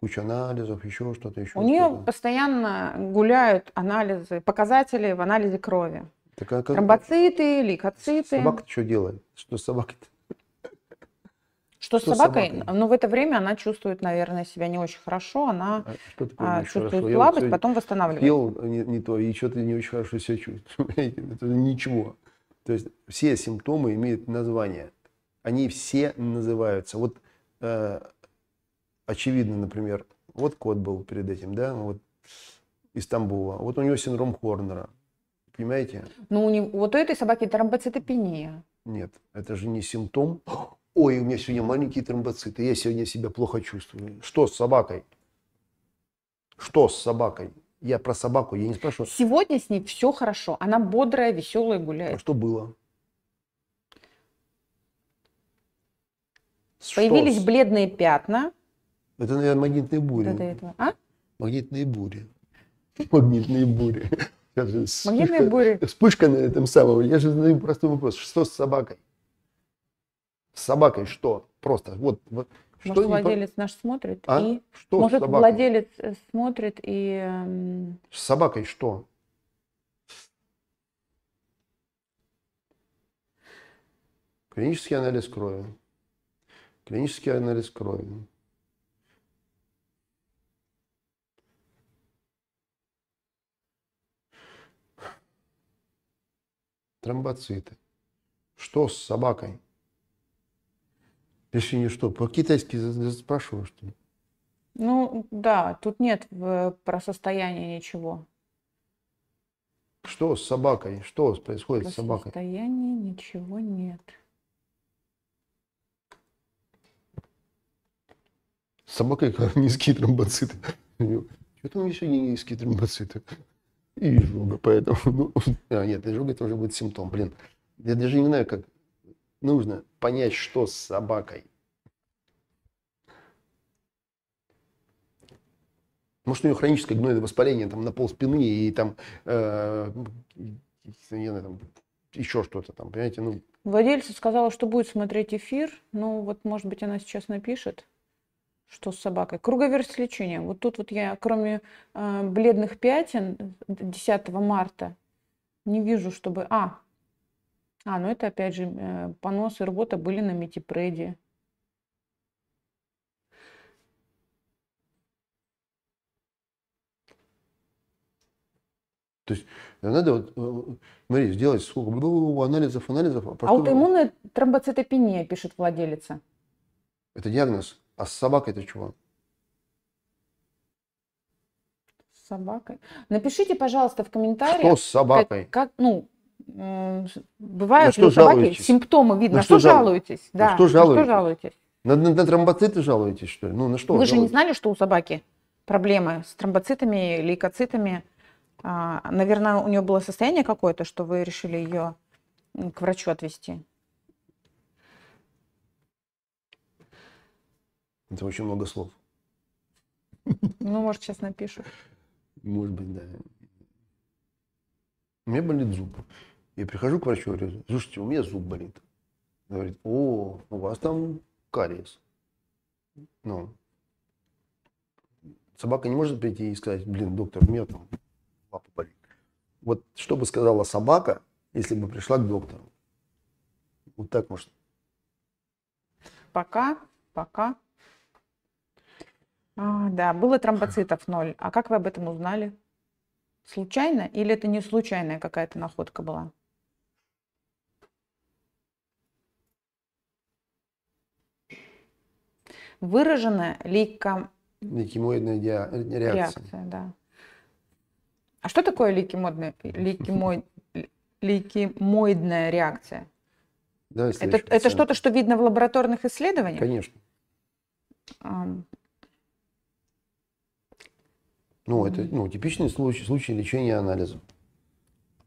куча анализов, еще что-то еще. У нее постоянно гуляют анализы, показатели в анализе крови. Так, а как... Тромбоциты, лейкоциты. Собака что делает? Что собака? Что, что с собакой? собакой? Ну, в это время она чувствует, наверное, себя не очень хорошо. Она а что а, чувствует хорошо? слабость, потом восстанавливается. Ел а, не, не то, и что-то не очень хорошо себя чувствует. *laughs* это ничего. То есть все симптомы имеют название они все называются. Вот э, очевидно, например, вот кот был перед этим, да, ну вот из Тамбова. Вот у него синдром Хорнера. Понимаете? Ну, у него, вот у этой собаки тромбоцитопения. Нет, это же не симптом. Ой, у меня сегодня маленькие тромбоциты, я сегодня себя плохо чувствую. Что с собакой? Что с собакой? Я про собаку, я не спрашиваю. Сегодня с ней все хорошо. Она бодрая, веселая, гуляет. А что было? Что Появились бледные пятна. Это, наверное, магнитные бури. Да, этого. А? Магнитные бури. *laughs* Магнитные бури. Магнитные бури. Вспышка на этом самом. Я же задаю простой вопрос. Что с собакой? С собакой что? Просто вот. вот что может, владелец по... наш смотрит а? и... Что может, с собакой? владелец э, смотрит и... Эм, с собакой что? Клинический анализ крови. Клинический анализ крови. Тромбоциты. Что с собакой? Решение что? По-китайски спрашиваю, что ли? Ну, да, тут нет про состояние ничего. Что с собакой? Что происходит про с собакой? состояние ничего нет. С собакой *laughs* низкие тромбоциты. Что там еще не низкие тромбоциты? И изжога, поэтому... *laughs* Ну, а, нет, изжога это уже будет симптом, блин. Я даже не знаю, как нужно понять, что с собакой. Может, у нее хроническое гнойное воспаление там, на пол спины и там, э, не знаю, там еще что-то там, понимаете? Ну... Владельца сказала, что будет смотреть эфир. Ну, вот, может быть, она сейчас напишет что с собакой. Круговерть лечения. Вот тут вот я, кроме э, бледных пятен 10 марта, не вижу, чтобы... А, а ну это опять же э, понос и работа были на метипреде. То есть э, надо вот, э, э, смотри, сделать сколько анализов, анализов. А, а потом... аутоиммунная тромбоцитопения, пишет владелица. Это диагноз? А с собакой-то чего? С собакой. Напишите, пожалуйста, в комментариях. Что с собакой? Как, как ну, бывают ну, ли собаки жалуетесь? симптомы видно. На что, что жалуетесь? Да. На что жалуетесь? На, что жалуетесь? на, на, на тромбоциты жалуетесь, что ли? Ну, на что Вы же не знали, что у собаки проблемы с тромбоцитами, лейкоцитами. А, наверное, у нее было состояние какое-то, что вы решили ее к врачу отвезти. Это очень много слов. Ну, может, сейчас напишу. Может быть, да. У меня болит зуб. Я прихожу к врачу, говорю, слушайте, у меня зуб болит. Она говорит, о, у вас там кариес. Ну, собака не может прийти и сказать, блин, доктор, у меня там лапа болит. Вот что бы сказала собака, если бы пришла к доктору? Вот так можно. Пока, пока. А, да, было тромбоцитов ноль. А как вы об этом узнали? Случайно или это не случайная какая-то находка была? Выраженная лейком... Лейкемоидная диа... реакция. Реакция, да. А что такое лейкемоидная, лейкемоид, лейкемоидная реакция? Давай это это что-то, что видно в лабораторных исследованиях? Конечно. Ну, это ну, типичный случай, случай лечения анализом.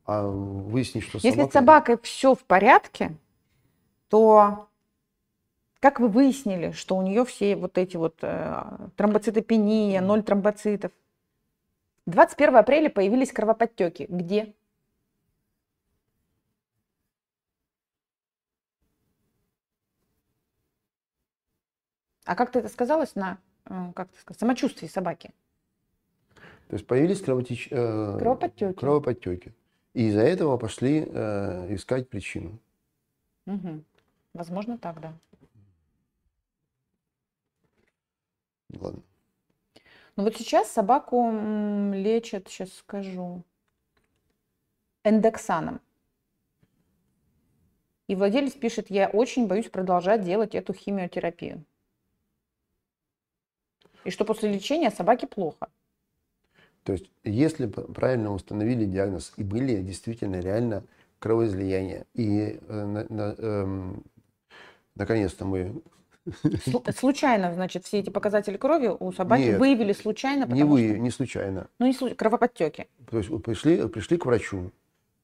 А выяснить, что Если с собакой все в порядке, то как вы выяснили, что у нее все вот эти вот э, тромбоцитопения, ноль тромбоцитов? 21 апреля появились кровоподтеки. Где? А как ты это сказалось на э, как ты сказал, самочувствии собаки? То есть появились кровотеч... Э, кровоподтеки. кровоподтеки. И из-за этого пошли э, искать причину. Угу. Возможно, так, да. Ладно. Ну вот сейчас собаку лечат, сейчас скажу, эндексаном. И владелец пишет, я очень боюсь продолжать делать эту химиотерапию. И что после лечения собаке плохо. То есть, если правильно установили диагноз и были действительно реально кровоизлияния, и э, на, на, э, наконец-то мы *laughs* Случайно, значит, все эти показатели крови у собаки Нет, выявили случайно? Не вы, что... не случайно. Ну, не случайно, кровоподтеки. То есть пришли, пришли к врачу,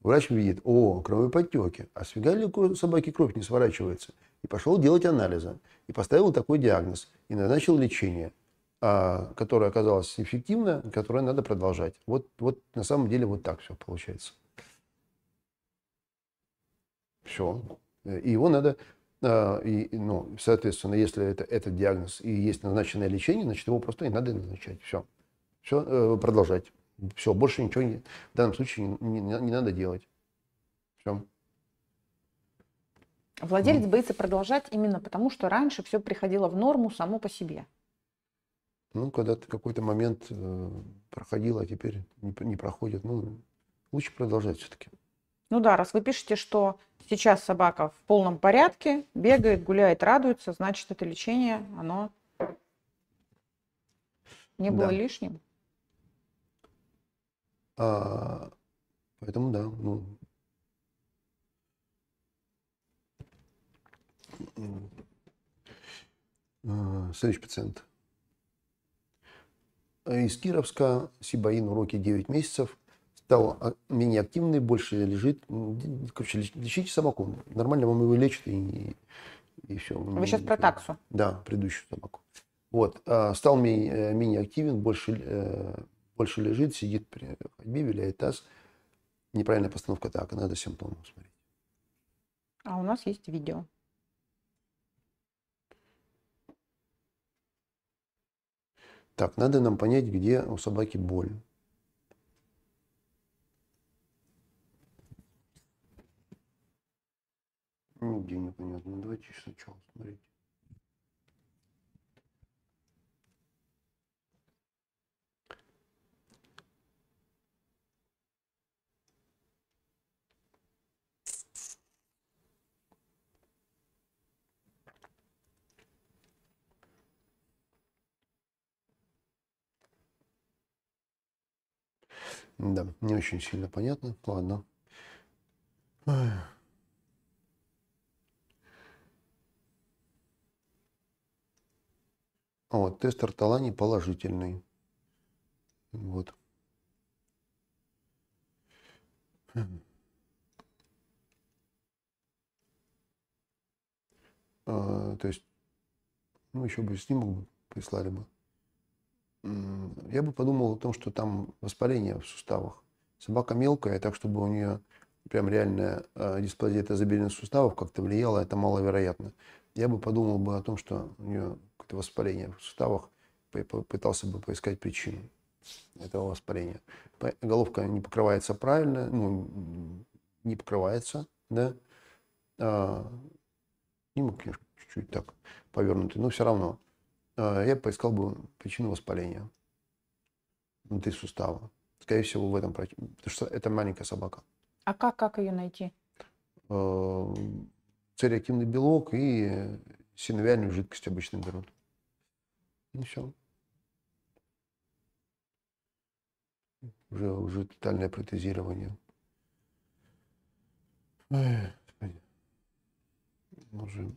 врач видит, о, кровоподтеки, а сфига ли у собаки кровь не сворачивается? И пошел делать анализы, и поставил такой диагноз, и назначил лечение. А, которая оказалась эффективна, которую надо продолжать. Вот, вот на самом деле вот так все получается. Все. И его надо, а, и, ну, соответственно, если это, это диагноз и есть назначенное лечение, значит, его просто не надо назначать. Все. Все, э, продолжать. Все, больше ничего не, в данном случае не, не, не надо делать. Все. Владелец mm. боится продолжать именно потому, что раньше все приходило в норму само по себе. Ну, когда ты какой-то момент э, проходил, а теперь не, не проходит, ну, лучше продолжать все-таки. Ну да, раз вы пишете, что сейчас собака в полном порядке, бегает, гуляет, радуется, значит, это лечение, оно не было да. лишним. А, поэтому да, ну, а, Следующий пациент. Э, из Кировска, Сибаин уроки 9 месяцев, стал а, менее активный, больше лежит, короче, лечите собаку, нормально вам его лечат и, и все. А вы сейчас про таксу? Да, предыдущую собаку. Вот, а, стал менее, э, менее активен, больше, э, больше лежит, сидит при ходьбе, виляет таз. Неправильная постановка так, надо симптомы смотреть. А у нас есть видео. Так, надо нам понять, где у собаки боль. Нигде непонятно. Ну, давайте сначала смотрите. Да, не очень сильно понятно. Ладно. Ой. Вот, тест Арталани положительный. Вот. А, то есть, ну, еще бы снимок прислали бы я бы подумал о том, что там воспаление в суставах. Собака мелкая, так чтобы у нее прям реальная э, дисплазия тазобедренных суставов как-то влияла, это маловероятно. Я бы подумал бы о том, что у нее какое-то воспаление в суставах, пытался бы поискать причину этого воспаления. Головка не покрывается правильно, ну, не покрывается, да. А, снимок чуть-чуть так повернутый, но все равно. Э, я поискал бы причину воспаления внутри сустава. Скорее всего, в этом причина. Потому что это маленькая собака. А как, как ее найти? Э, Цереактивный белок и синовиальную жидкость обычно берут. И все. Уже, уже тотальное протезирование. Ой, уже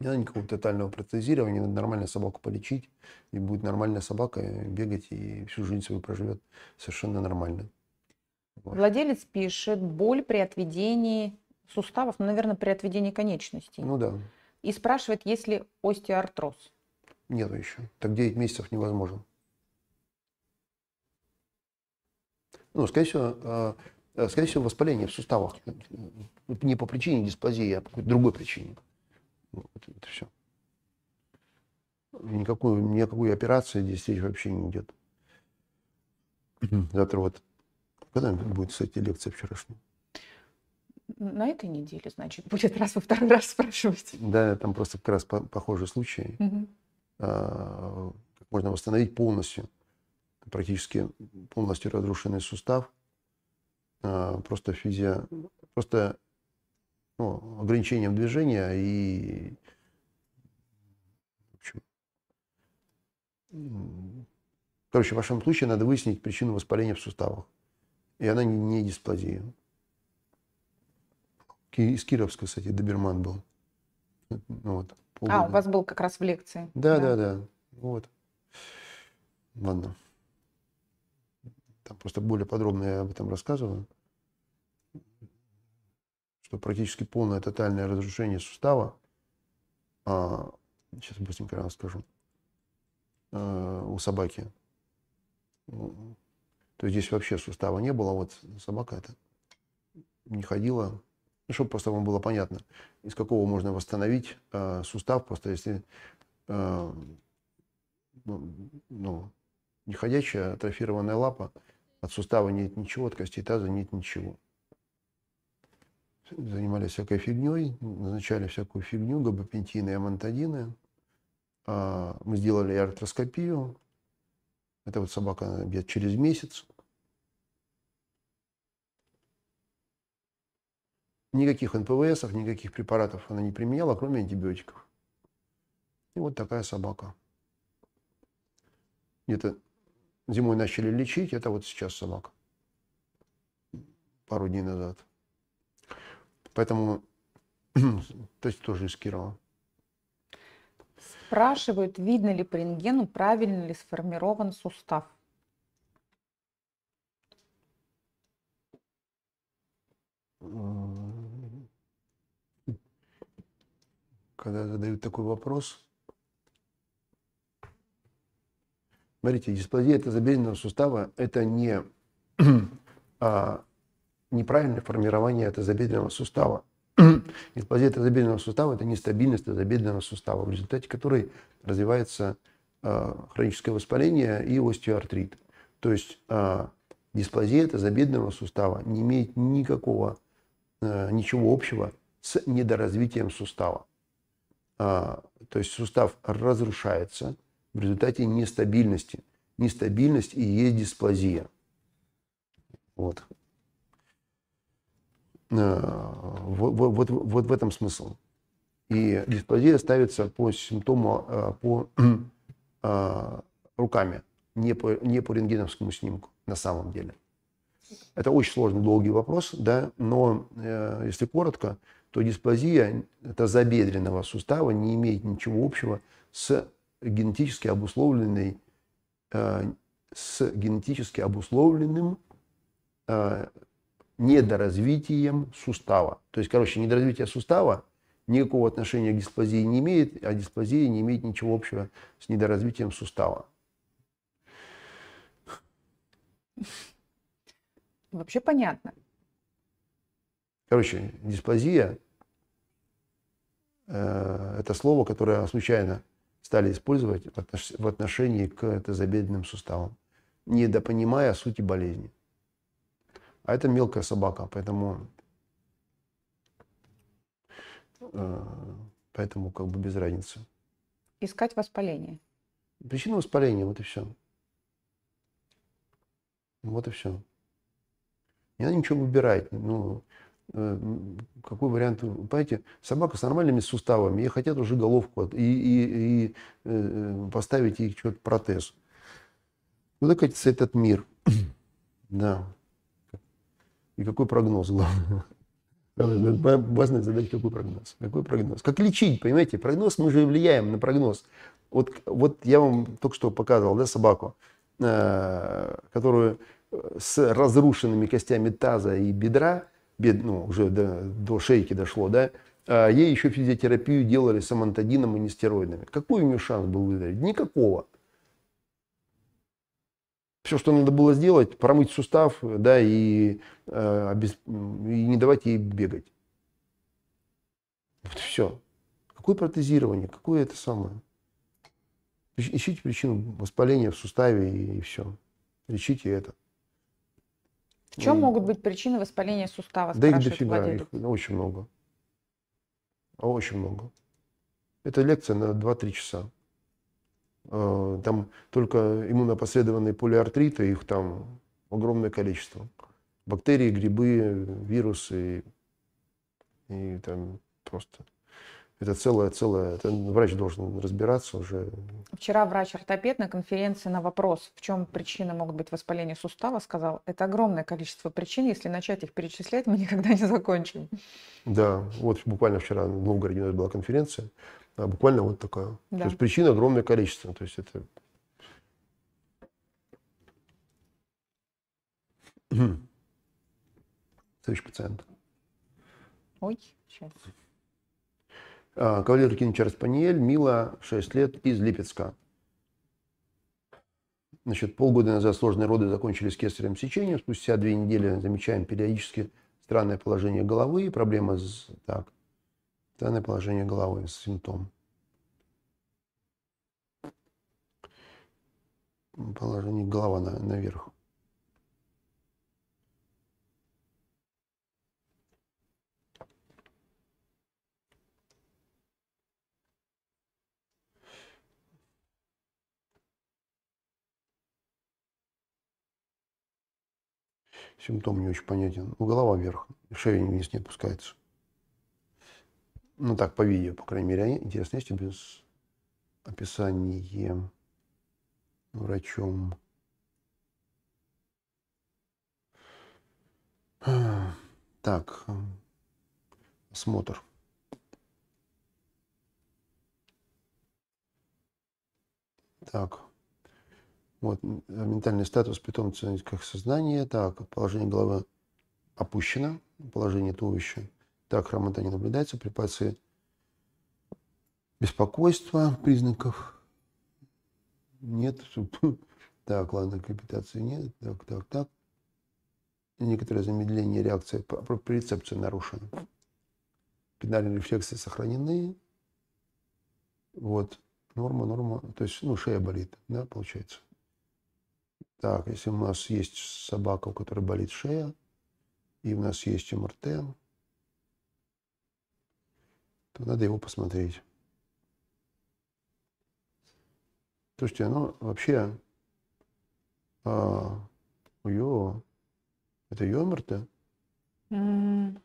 не надо никакого тотального протезирования, надо нормально собаку полечить, и будет нормальная собака э, бегать и всю жизнь свою проживет совершенно нормально. Вот. Владелец пишет, боль при отведении суставов, ну, наверное, при отведении конечностей. Ну да. И спрашивает, есть ли остеоартроз. Нет еще. Так 9 месяцев невозможно. Ну, скорее всего, а, э, скорее всего, воспаление в суставах. Э, не по причине дисплазии, а по другой причине. Вот, это все. Никакую никакой операции здесь речь вообще не идет. Завтра вот, когда будет, кстати, лекция вчерашняя? На этой неделе, значит, будет раз во второй раз спрашивать. Да, там просто как раз по похожий случай. Угу. А, можно восстановить полностью, практически полностью разрушенный сустав. А, просто физио... Просто ну, ограничением движения и в общем, короче, в вашем случае надо выяснить причину воспаления в суставах. И она не, не дисплазия. Из Кировска, кстати, Доберман был. Ну вот, а, у вас был как раз в лекции. Да, да, да. да. Вот. Ладно. Там просто более подробно я об этом рассказываю что практически полное тотальное разрушение сустава, а, сейчас быстренько расскажу, а, э, у собаки. То есть здесь вообще сустава не было, а вот собака это не ходила. Ну, чтобы просто вам было понятно, из какого можно восстановить э, сустав, просто если э, ну, ну, неходячая атрофированная лапа, от сустава нет ничего, от костей таза нет ничего занимались всякой фигней, назначали всякую фигню, габапентины и амантадины. А, мы сделали артроскопию. Это вот собака бьет через месяц. Никаких НПВСов, никаких препаратов она не применяла, кроме антибиотиков. И вот такая собака. Где-то зимой начали лечить, это вот сейчас собака. Пару дней назад. Поэтому, *clears throat* то есть тоже из Кирова. Спрашивают, видно ли по рентгену, правильно ли сформирован сустав. Когда задают такой вопрос, смотрите, дисплазия это тазобедренного сустава – это не *clears throat* а, неправильное формирование тазобедренного сустава. Дисплазия *clears throat* тазобедренного сустава – это нестабильность тазобедренного сустава, в результате которой развивается э, хроническое воспаление и остеоартрит. То есть э, дисплазия тазобедренного сустава не имеет никакого, э, ничего общего с недоразвитием сустава. Э, то есть сустав разрушается в результате нестабильности. Нестабильность и есть дисплазия. Вот. Э, вот, вот, вот в этом смысл. И дисплазия ставится по симптому, э, по *clears throat* э, руками, не по, не по рентгеновскому снимку на самом деле. Это очень сложный, долгий вопрос, да, но э, если коротко, то дисплазия тазобедренного сустава не имеет ничего общего с генетически обусловленной, э, с генетически обусловленным недоразвитием сустава. То есть, короче, недоразвитие сустава никакого отношения к дисплазии не имеет, а дисплазия не имеет ничего общего с недоразвитием сустава. Вообще понятно. Короче, дисплазия э, – это слово, которое случайно стали использовать в отношении к тазобедренным суставам, недопонимая сути болезни. А это мелкая собака, поэтому, э, поэтому как бы без разницы. Искать воспаление. Причина воспаления, вот и все. Вот и все. Не надо ничего выбирать. Ну, э, какой вариант, понимаете, собака с нормальными суставами, ей хотят уже головку и, и, и э, поставить ей что-то протез. Куда катится этот мир? *clears throat* Да. И какой прогноз, главное. Важная задача, какой прогноз. Какой прогноз? Как лечить, понимаете? Прогноз, мы же влияем на прогноз. Вот, вот я вам только что показывал, да, собаку, э, которую э, с разрушенными костями таза и бедра, бед, ну, уже до, до шейки дошло, да, э, ей еще физиотерапию делали с амантадином и нестероидами. Какой у нее шанс был выздороветь? Никакого все, что надо было сделать, промыть сустав, да, и, э, и не давать ей бегать. Вот все. Какое протезирование, какое это самое? Ищите причину воспаления в суставе и, и все. Лечите это. В чем и... могут быть причины воспаления сустава? Да их дофига, их очень много. Очень много. Это лекция на 2-3 часа. Э, там только иммунопоследованные полиартриты, их там огромное количество. Бактерии, грибы, вирусы. И, и там просто... Это целое, целое... Это врач должен разбираться уже. Вчера врач-ортопед на конференции на вопрос, в чем причины могут быть воспаления сустава, сказал, это огромное количество причин, если начать их перечислять, мы никогда не закончим. Да, вот буквально вчера в Новгороде у нас была конференция, да, буквально вот такая. Да. То есть причин огромное количество. То есть это... *clears throat* Следующий пациент. Ой, сейчас. А, кавалер Кинчер Спаниель, Мила, 6 лет, из Липецка. Значит, полгода назад сложные роды закончились кесарем сечением. Спустя две недели замечаем периодически странное положение головы, проблема с, так, Данное положение головы – симптом. Положение голова на, наверх. Симптом не очень понятен. Ну, голова вверх, шея вниз не опускается. Ну так, по видео, по крайней мере. Интересно, есть у без описание ну, врачом? Так, осмотр. Так, вот ментальный статус питомца как сознание. Так, положение головы опущено, положение туловища так, хромота не наблюдается, припасы беспокойства, признаков нет. *laughs* Так, ладно, капитации нет. Так, так, так. Некоторое замедление реакции, прецепция нарушена. Педальные рефлексы сохранены. Вот, норма, норма. То есть, ну, шея болит, да, получается. Так, если у нас есть собака, у которой болит шея, и у нас есть МРТ, то надо его посмотреть. Слушайте, оно ну, вообще... А, ё, это Йомарта? Mm.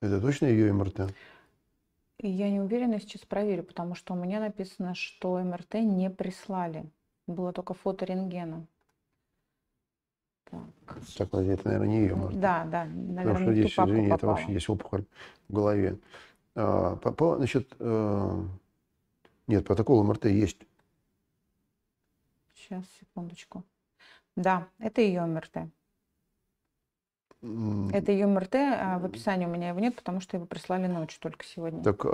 Это точно ее МРТ? Я не уверена, сейчас проверю, потому что у меня написано, что МРТ не прислали. Было только фото рентгена. Так, это, наверное, не ее можно. Да, да, наверное, Потому что здесь, извини, попала. это вообще есть опухоль в голове. А, по, по, значит, э, нет, протокол МРТ есть. Сейчас, секундочку. Да, это ее МРТ. Это ее МРТ, а в описании у меня его нет, потому что его прислали ночью только сегодня. Так, а,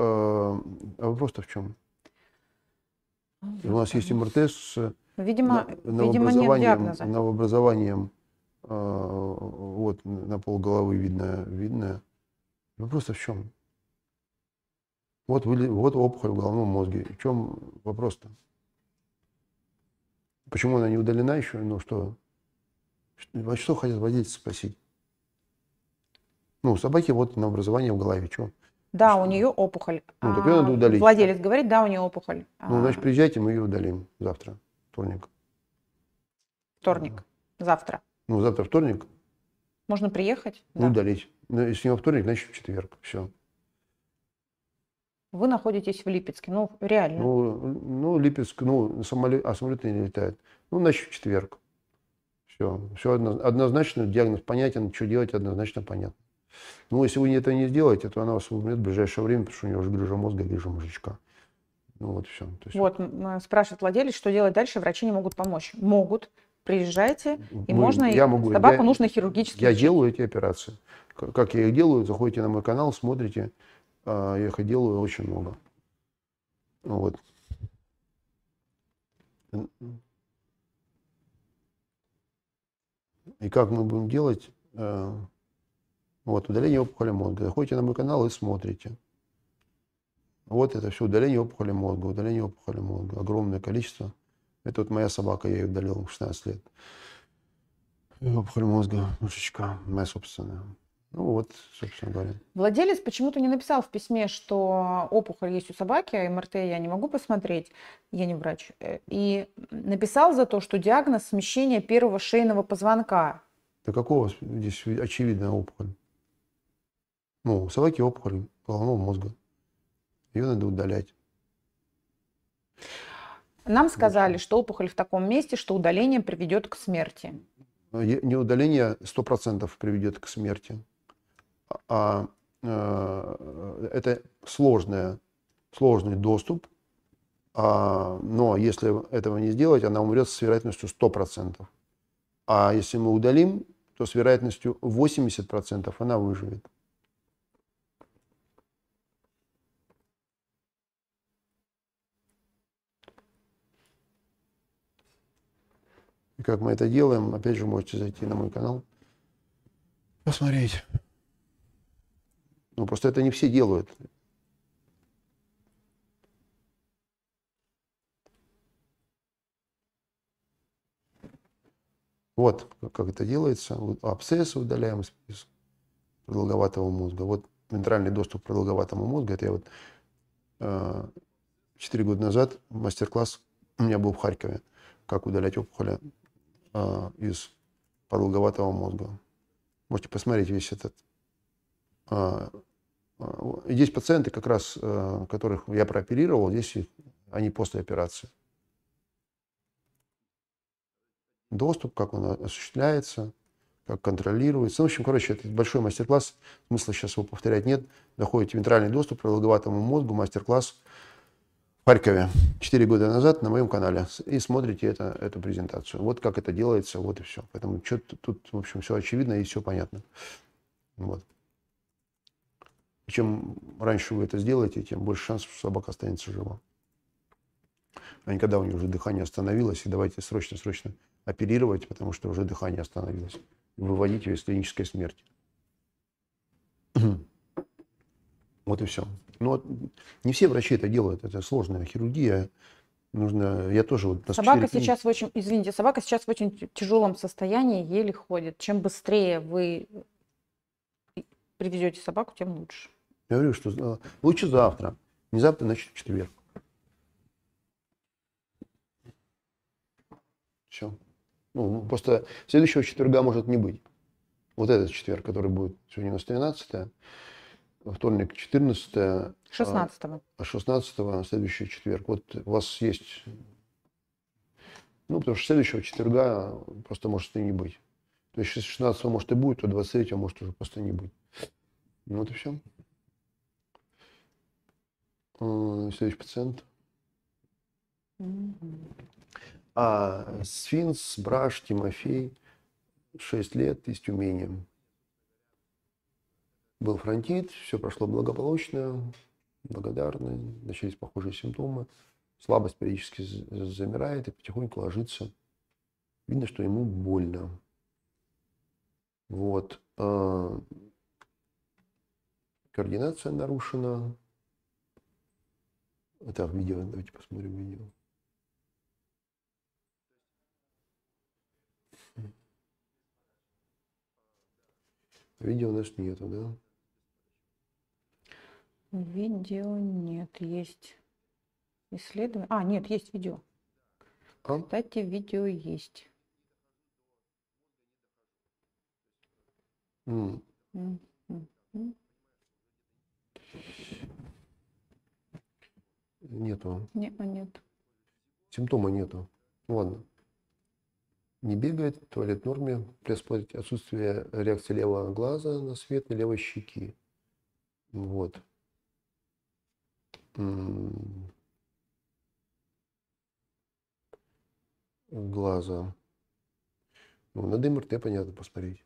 а вопрос-то в чем? А у нас есть МРТ с видимо, на, видимо, новообразованием, нет диагноза. новообразованием а, вот на пол головы видно, видно. Вопрос в чем? Вот, вы, вот опухоль в головном мозге. В чем вопрос-то? Почему она не удалена еще? Ну что? Что, что хотят водитель спросить? Ну, собаки вот на образование в голове. Что? Да, что? у нее опухоль. Ну, так ее а, надо удалить. Владелец говорит, да, у нее опухоль. А. Ну, значит, приезжайте, мы ее удалим завтра, вторник. Вторник, завтра. Ну, завтра вторник. Можно приехать? Ну, да. удалить. Ну, если не во вторник, значит в четверг. Все. Вы находитесь в Липецке, ну, реально. Ну, ну Липецк, ну, самолет, а самолеты не летают. Ну, значит в четверг. Все. Все однозначно, диагноз понятен, что делать однозначно понятно. Ну, если вы этого не сделаете, то она вас умрет в ближайшее время, потому что у нее уже грыжа мозга, грыжа мужичка. Ну вот все. есть... Вот, э, спрашивает владелец, что делать дальше, врачи не могут помочь. Могут, приезжайте, и Вы, можно я могу, собаку я, нужно хирургически. Я лечить. делаю эти операции. Как я их делаю, заходите на мой канал, смотрите. А, я их делаю очень много. Вот. И как мы будем делать? Э, вот, удаление опухоли мозга. Заходите на мой канал и смотрите. Вот это все удаление опухоли мозга, удаление опухоли мозга. Огромное количество это вот моя собака, я ее удалил в 16 лет. опухоль мозга, мышечка, моя собственная. Ну вот, собственно говоря. Владелец почему-то не написал в письме, что опухоль есть у собаки, а МРТ я не могу посмотреть, я не врач. Э, и написал за то, что диагноз смещение первого шейного позвонка. Да какого здесь очевидная опухоль? Ну, у собаки опухоль головного мозга. Ее надо удалять. Нам сказали, что опухоль в таком месте, что удаление приведет к смерти. Э, не удаление 100% приведет к смерти, а, а э, это сложная, сложный доступ. А, но если этого не сделать, она умрет с вероятностью 100%. А если мы удалим, то с вероятностью 80% она выживет. И как мы это делаем, опять же, можете зайти на мой канал, посмотреть. Ну, просто это не все делают. Вот как это делается. Вот абсцессы удаляем из, продолговатого мозга. Вот центральный доступ к продолговатому мозгу. Это я вот э, года назад мастер-класс у меня был в Харькове, как удалять опухоли э, из продолговатого мозга. Можете посмотреть весь этот... Э, э, есть пациенты, как раз, э, которых я прооперировал, здесь их, они после операции. Доступ, как он осуществляется, как контролируется. Ну, в общем, короче, это большой мастер-класс. Смысла сейчас его повторять нет. Доходите вентральный доступ к продолговатому мозгу, мастер-класс. Харькове 4 года назад на моем канале и смотрите это, эту презентацию. Вот как это делается, вот и все. Поэтому что тут, в общем, все очевидно и все понятно. Вот. чем раньше вы это сделаете, тем больше шансов, что собака останется жива. А никогда у нее уже дыхание остановилось, и давайте срочно-срочно оперировать, потому что уже дыхание остановилось. Выводить ее из клинической смерти. *clears throat* вот и все. Но ну, не все врачи это делают, это сложная хирургия. Нужно, я тоже вот... Собака книги... сейчас в очень, извините, собака сейчас в очень тяжелом состоянии, еле ходит. Чем быстрее вы приведете собаку, тем лучше. Я говорю, что э, лучше завтра. Не завтра, значит, в четверг. Все. Ну, ну, просто следующего четверга может не быть. Вот этот четверг, который будет сегодня у нас 13 вторник 14 16 -го. 16 следующий четверг. Вот у вас есть... Ну, потому что следующего четверга просто может и не быть. То есть 16 может и будет, то 23 может уже просто не быть. Ну, вот и все. Э, следующий пациент. А, Сфинкс, Браш, Тимофей, 6 лет, из Тюмени. Был фронтит, все прошло благополучно, благодарны, начались похожие симптомы. Слабость периодически замирает и потихоньку ложится. Видно, что ему больно. Вот. А, координация нарушена. Это в видео, давайте посмотрим видео. Видео у нас нету, да? Видео нет, есть исследование. А, нет, есть видео. А? Кстати, видео есть. Mm. Mm -hmm. Нету. Не, нет. Симптома нету. Ну ладно. Не бегает, туалет в норме, происходит отсутствие реакции левого глаза на свет на левой щеки. Вот глаза. Ну, на дым понятно, посмотреть.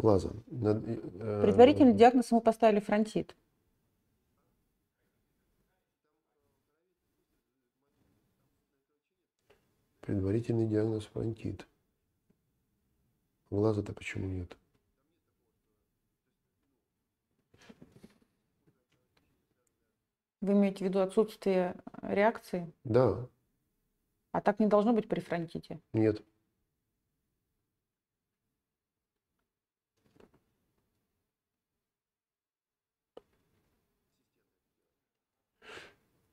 Глаза. Э, Предварительный э, диагноз мы поставили фронтит. Предварительный диагноз фронтит. Глаза-то почему нет? Вы имеете в виду отсутствие реакции? Да. А так не должно быть при фронтите? Нет.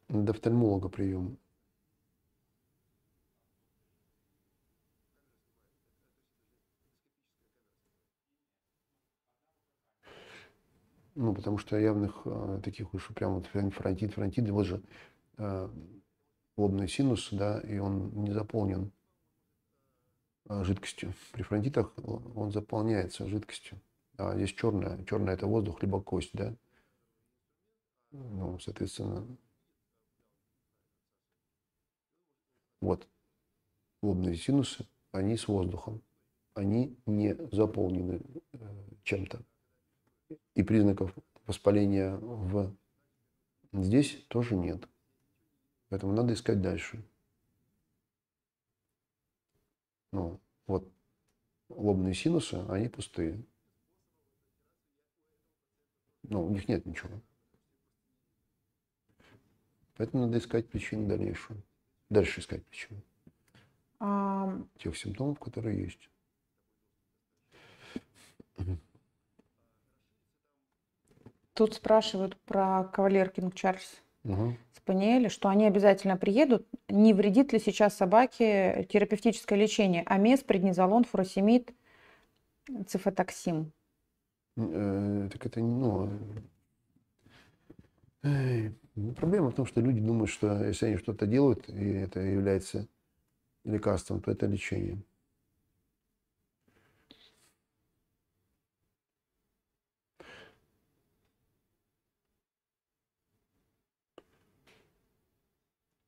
До офтальмолога прием Ну, потому что явных э, таких уж прям вот фронтит, фронтит, вот же э, лобный синус, да, и он не заполнен э, жидкостью. При фронтитах он заполняется жидкостью. А здесь черное, черное это воздух, либо кость, да. Ну, соответственно, вот лобные синусы, они с воздухом, они не заполнены э, чем-то и признаков воспаления в... здесь тоже нет. Поэтому надо искать дальше. Ну, вот лобные синусы, они пустые. Ну, у них нет ничего. Поэтому надо искать причину дальнейшую. Дальше искать причину. А... Тех симптомов, которые есть. Тут спрашивают про Кавалеркинг Чарльз угу. Спаниели, что они обязательно приедут. Не вредит ли сейчас собаке терапевтическое лечение? Амес, преднизолон, фуросемид, цифотоксим. Э, так это, ну, ну, проблема в том, что люди думают, что если они что-то делают, и это является лекарством, то это лечение.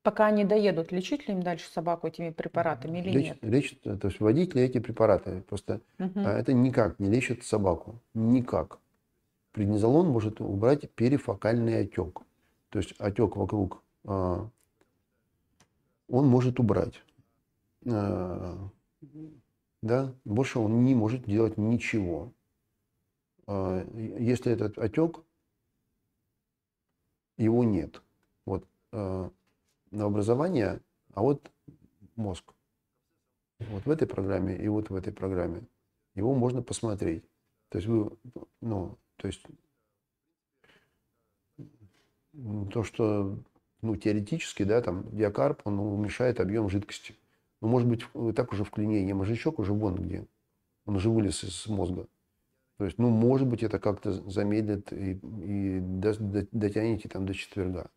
Пока они доедут, лечить ли им дальше собаку этими препаратами или Леч, нет? Лечат, то есть вводить ли эти препараты. Просто угу. это никак не лечит собаку. Никак. Преднизолон может убрать перифокальный отек. То есть отек вокруг а, он может убрать. А, да? Больше он не может делать ничего. Если этот отек, его нет. Вот на образование, а вот мозг. Вот в этой программе и вот в этой программе. Его можно посмотреть. То есть вы, ну, то есть то, что ну, теоретически, да, там диакарп, он уменьшает объем жидкости. Ну, может быть, так уже в клинении, мозжечок уже вон где. Он уже вылез из мозга. То есть, ну, может быть, это как-то замедлит и, и дотяните там до четверга.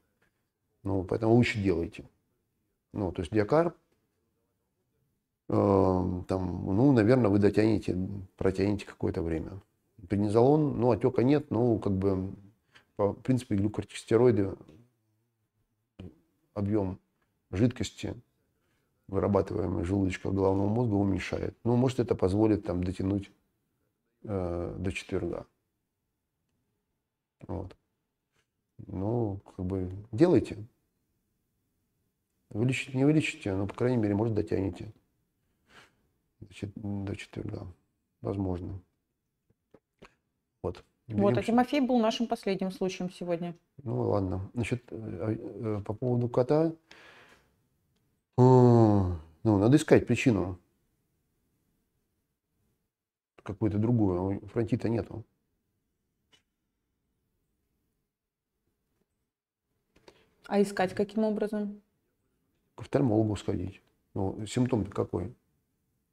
Ну, поэтому лучше делайте. Ну, то есть Диакар, э, эм, там, ну, наверное, вы дотянете, протянете какое-то время. Преднизолон, ну, отека нет, ну, как бы, по, в принципе, глюкортикостероиды, объем жидкости, вырабатываемый желудочка головного мозга, уменьшает. Ну, может, это позволит там дотянуть э, до четверга. Вот ну, как бы делайте. Вылечить не вылечите, но, по крайней мере, может, дотянете до четверга. Возможно. Вот. Вот, а Тимофей был нашим последним случаем сегодня. Ну, ладно. Значит, э, а, э, по поводу кота. Ну, надо искать причину. Какую-то другую. Фронтита нету. А искать каким образом? К офтальмологу сходить. Ну, симптом какой?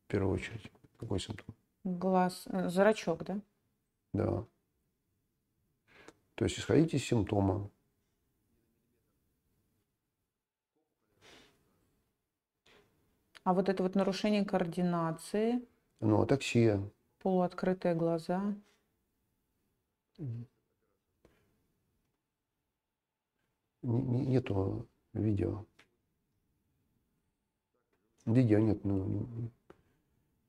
В первую очередь. Какой симптом? Глаз, э, зрачок, да? Да. То есть исходите из симптома. А вот это вот нарушение координации. Ну, атаксия. Полуоткрытые глаза. Mm-hmm. нету видео. Видео нет, ну, ну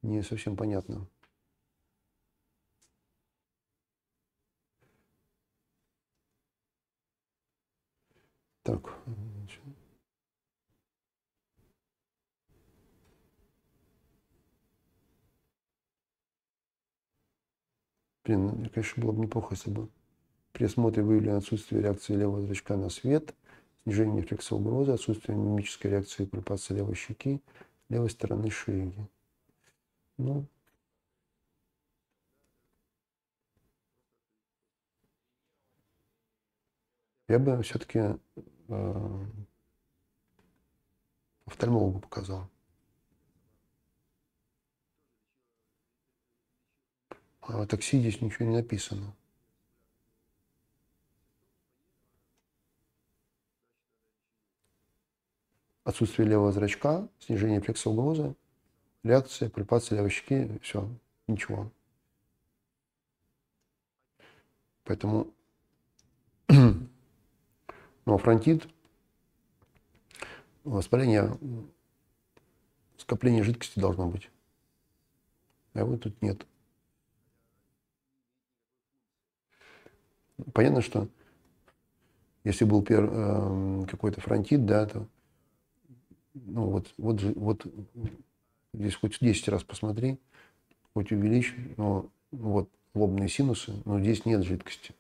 не совсем понятно. Так. Блин, ну, конечно, было бы неплохо, если бы при осмотре выявлено отсутствие реакции левого зрачка на свет, снижение рефлекса угрозы, отсутствие мимической реакции пульпации левой щеки, левой стороны шеи. Ну, я бы все-таки э, офтальмологу показал. А в такси здесь ничего не написано. отсутствие левого зрачка, снижение плексоглоза, реакция, пальпация левой щеки, все, ничего. Поэтому ну, а фронтит, воспаление, скопление жидкости должно быть. А его тут нет. Понятно, что если был э, какой-то фронтит, да, то ну вот, вот, вот здесь хоть 10 раз посмотри, хоть увеличь, но вот лобные синусы, но здесь нет жидкости.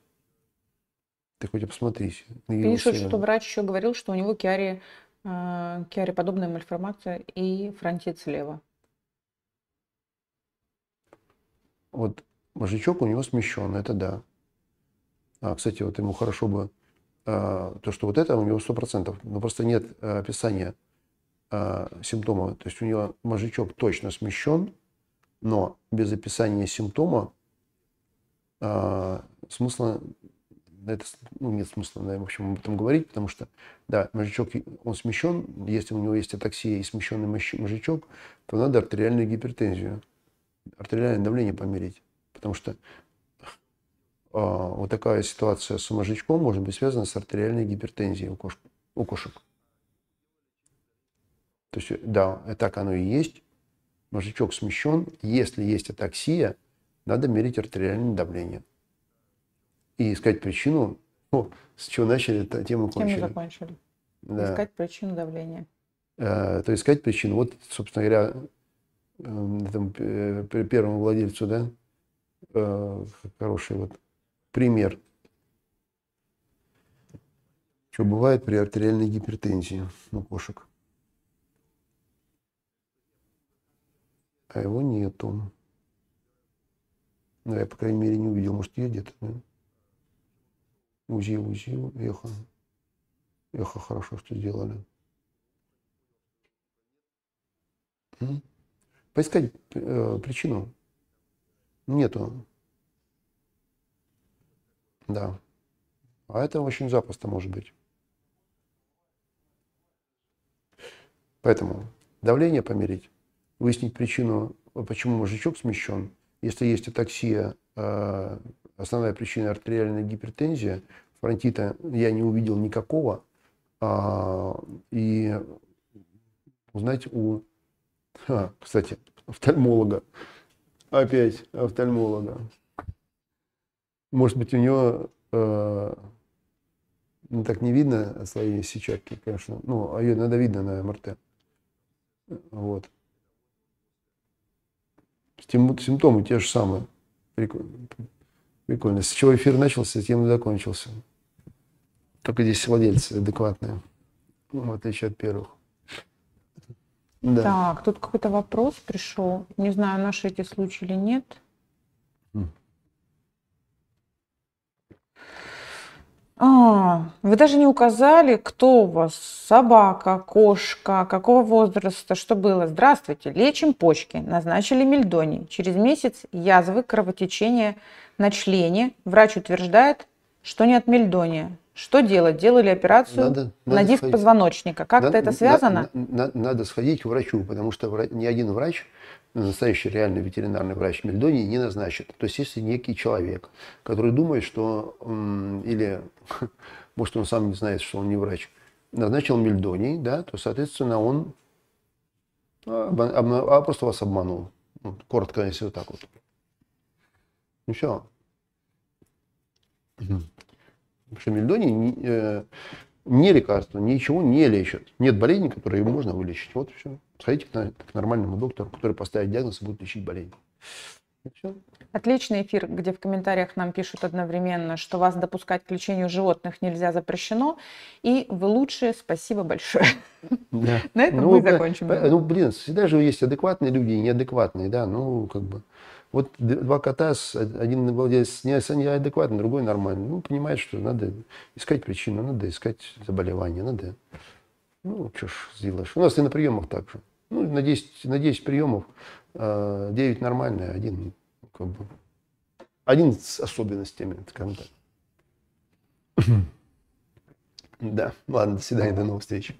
Ты хоть обсмотрись. Пишут, что врач еще говорил, что у него киари, э, киари мальформация и фронтит слева. Вот мозжечок у него смещен, это да. А, кстати, вот ему хорошо бы э, то, что вот это у него 100%, но просто нет э, описания Э, симптома, То есть у него мозжечок точно смещен, но без описания симптома э, смысла это, ну, нет смысла, наверное, в общем, об этом говорить, потому что, да, мозжечок, он смещен, если у него есть атаксия и смещенный мозжечок, то надо артериальную гипертензию, артериальное давление померить, потому что э, вот такая ситуация с мозжечком может быть связана с артериальной гипертензией у, кош, у кошек. То есть, да, так оно и есть. Мозжечок смещен. Если есть атаксия, надо мерить артериальное давление. И искать причину, о, *laughs* ну, с чего начали, тему кончили. Тему закончили. Да. Искать причину давления. А, то искать причину. Вот, собственно говоря, э, этому э, первому владельцу, да, хороший вот пример. Что бывает при артериальной гипертензии у кошек? а его нету. Ну, я, по крайней мере, не увидел. Может, есть где-то. Да? УЗИ, УЗИ, эхо. Эхо хорошо, что сделали. М? Поискать э, причину. Нету. Да. А это очень запросто может быть. Поэтому давление померить выяснить причину, почему мужичок смещен. Если есть атаксия, э, основная причина артериальная гипертензия, фронтита я не увидел никакого. А, и узнать у, кстати, офтальмолога, опять офтальмолога. Может быть, у него э, ну, так не видно от сетчатки, конечно. Ну, а ее надо видно на МРТ. Вот. Симптомы те же самые. Прикольно. С чего эфир начался, с тем и закончился. Только здесь владельцы адекватные, в отличие от первых. Да. Так, тут какой-то вопрос пришел. Не знаю, наши эти случаи или нет. Хм. А, вы даже не указали, кто у вас, собака, кошка, какого возраста, что было. Здравствуйте, лечим почки, назначили мельдоний. Через месяц язвы, кровотечение на члене. Врач утверждает, что не от мельдония. Что делать? Делали операцию надо, на диск сходить. позвоночника. Как-то это связано? На, на, надо сходить к врачу, потому что ни один врач настоящий реальный ветеринарный врач Мельдонии не назначит. То есть если некий человек, который думает, что... Или, *laughs* может, он сам не знает, что он не врач, назначил Мельдоний, да, то, соответственно, он а, а просто вас обманул. Ну, коротко, если вот так вот. Ничего. Ну, все, Потому что мельдоний э, не лекарство, ничего не лечит. Нет болезни, которые можно вылечить. Вот и все. Сходите к, к нормальному доктору, который поставит диагноз и будет лечить болезнь. Отличный эфир, где в комментариях нам пишут одновременно, что вас допускать к лечению животных нельзя запрещено. И вы лучшие, спасибо большое. Да. *laughs* На этом ну, мы закончим. Да. Э, ну, блин, всегда же есть адекватные люди и неадекватные, да, ну, как бы. Вот два кота, один владелец неадекватный, другой нормальный. Ну, понимает, что надо искать причину, надо искать заболевание, надо ну, что ж сделаешь. У нас и на приемах так же. Ну, на 10, на 10 приемов 9 а, нормальные, один как бы... Один с особенностями, скажем так. *clears throat* Да, ладно, до свидания, до новых встреч.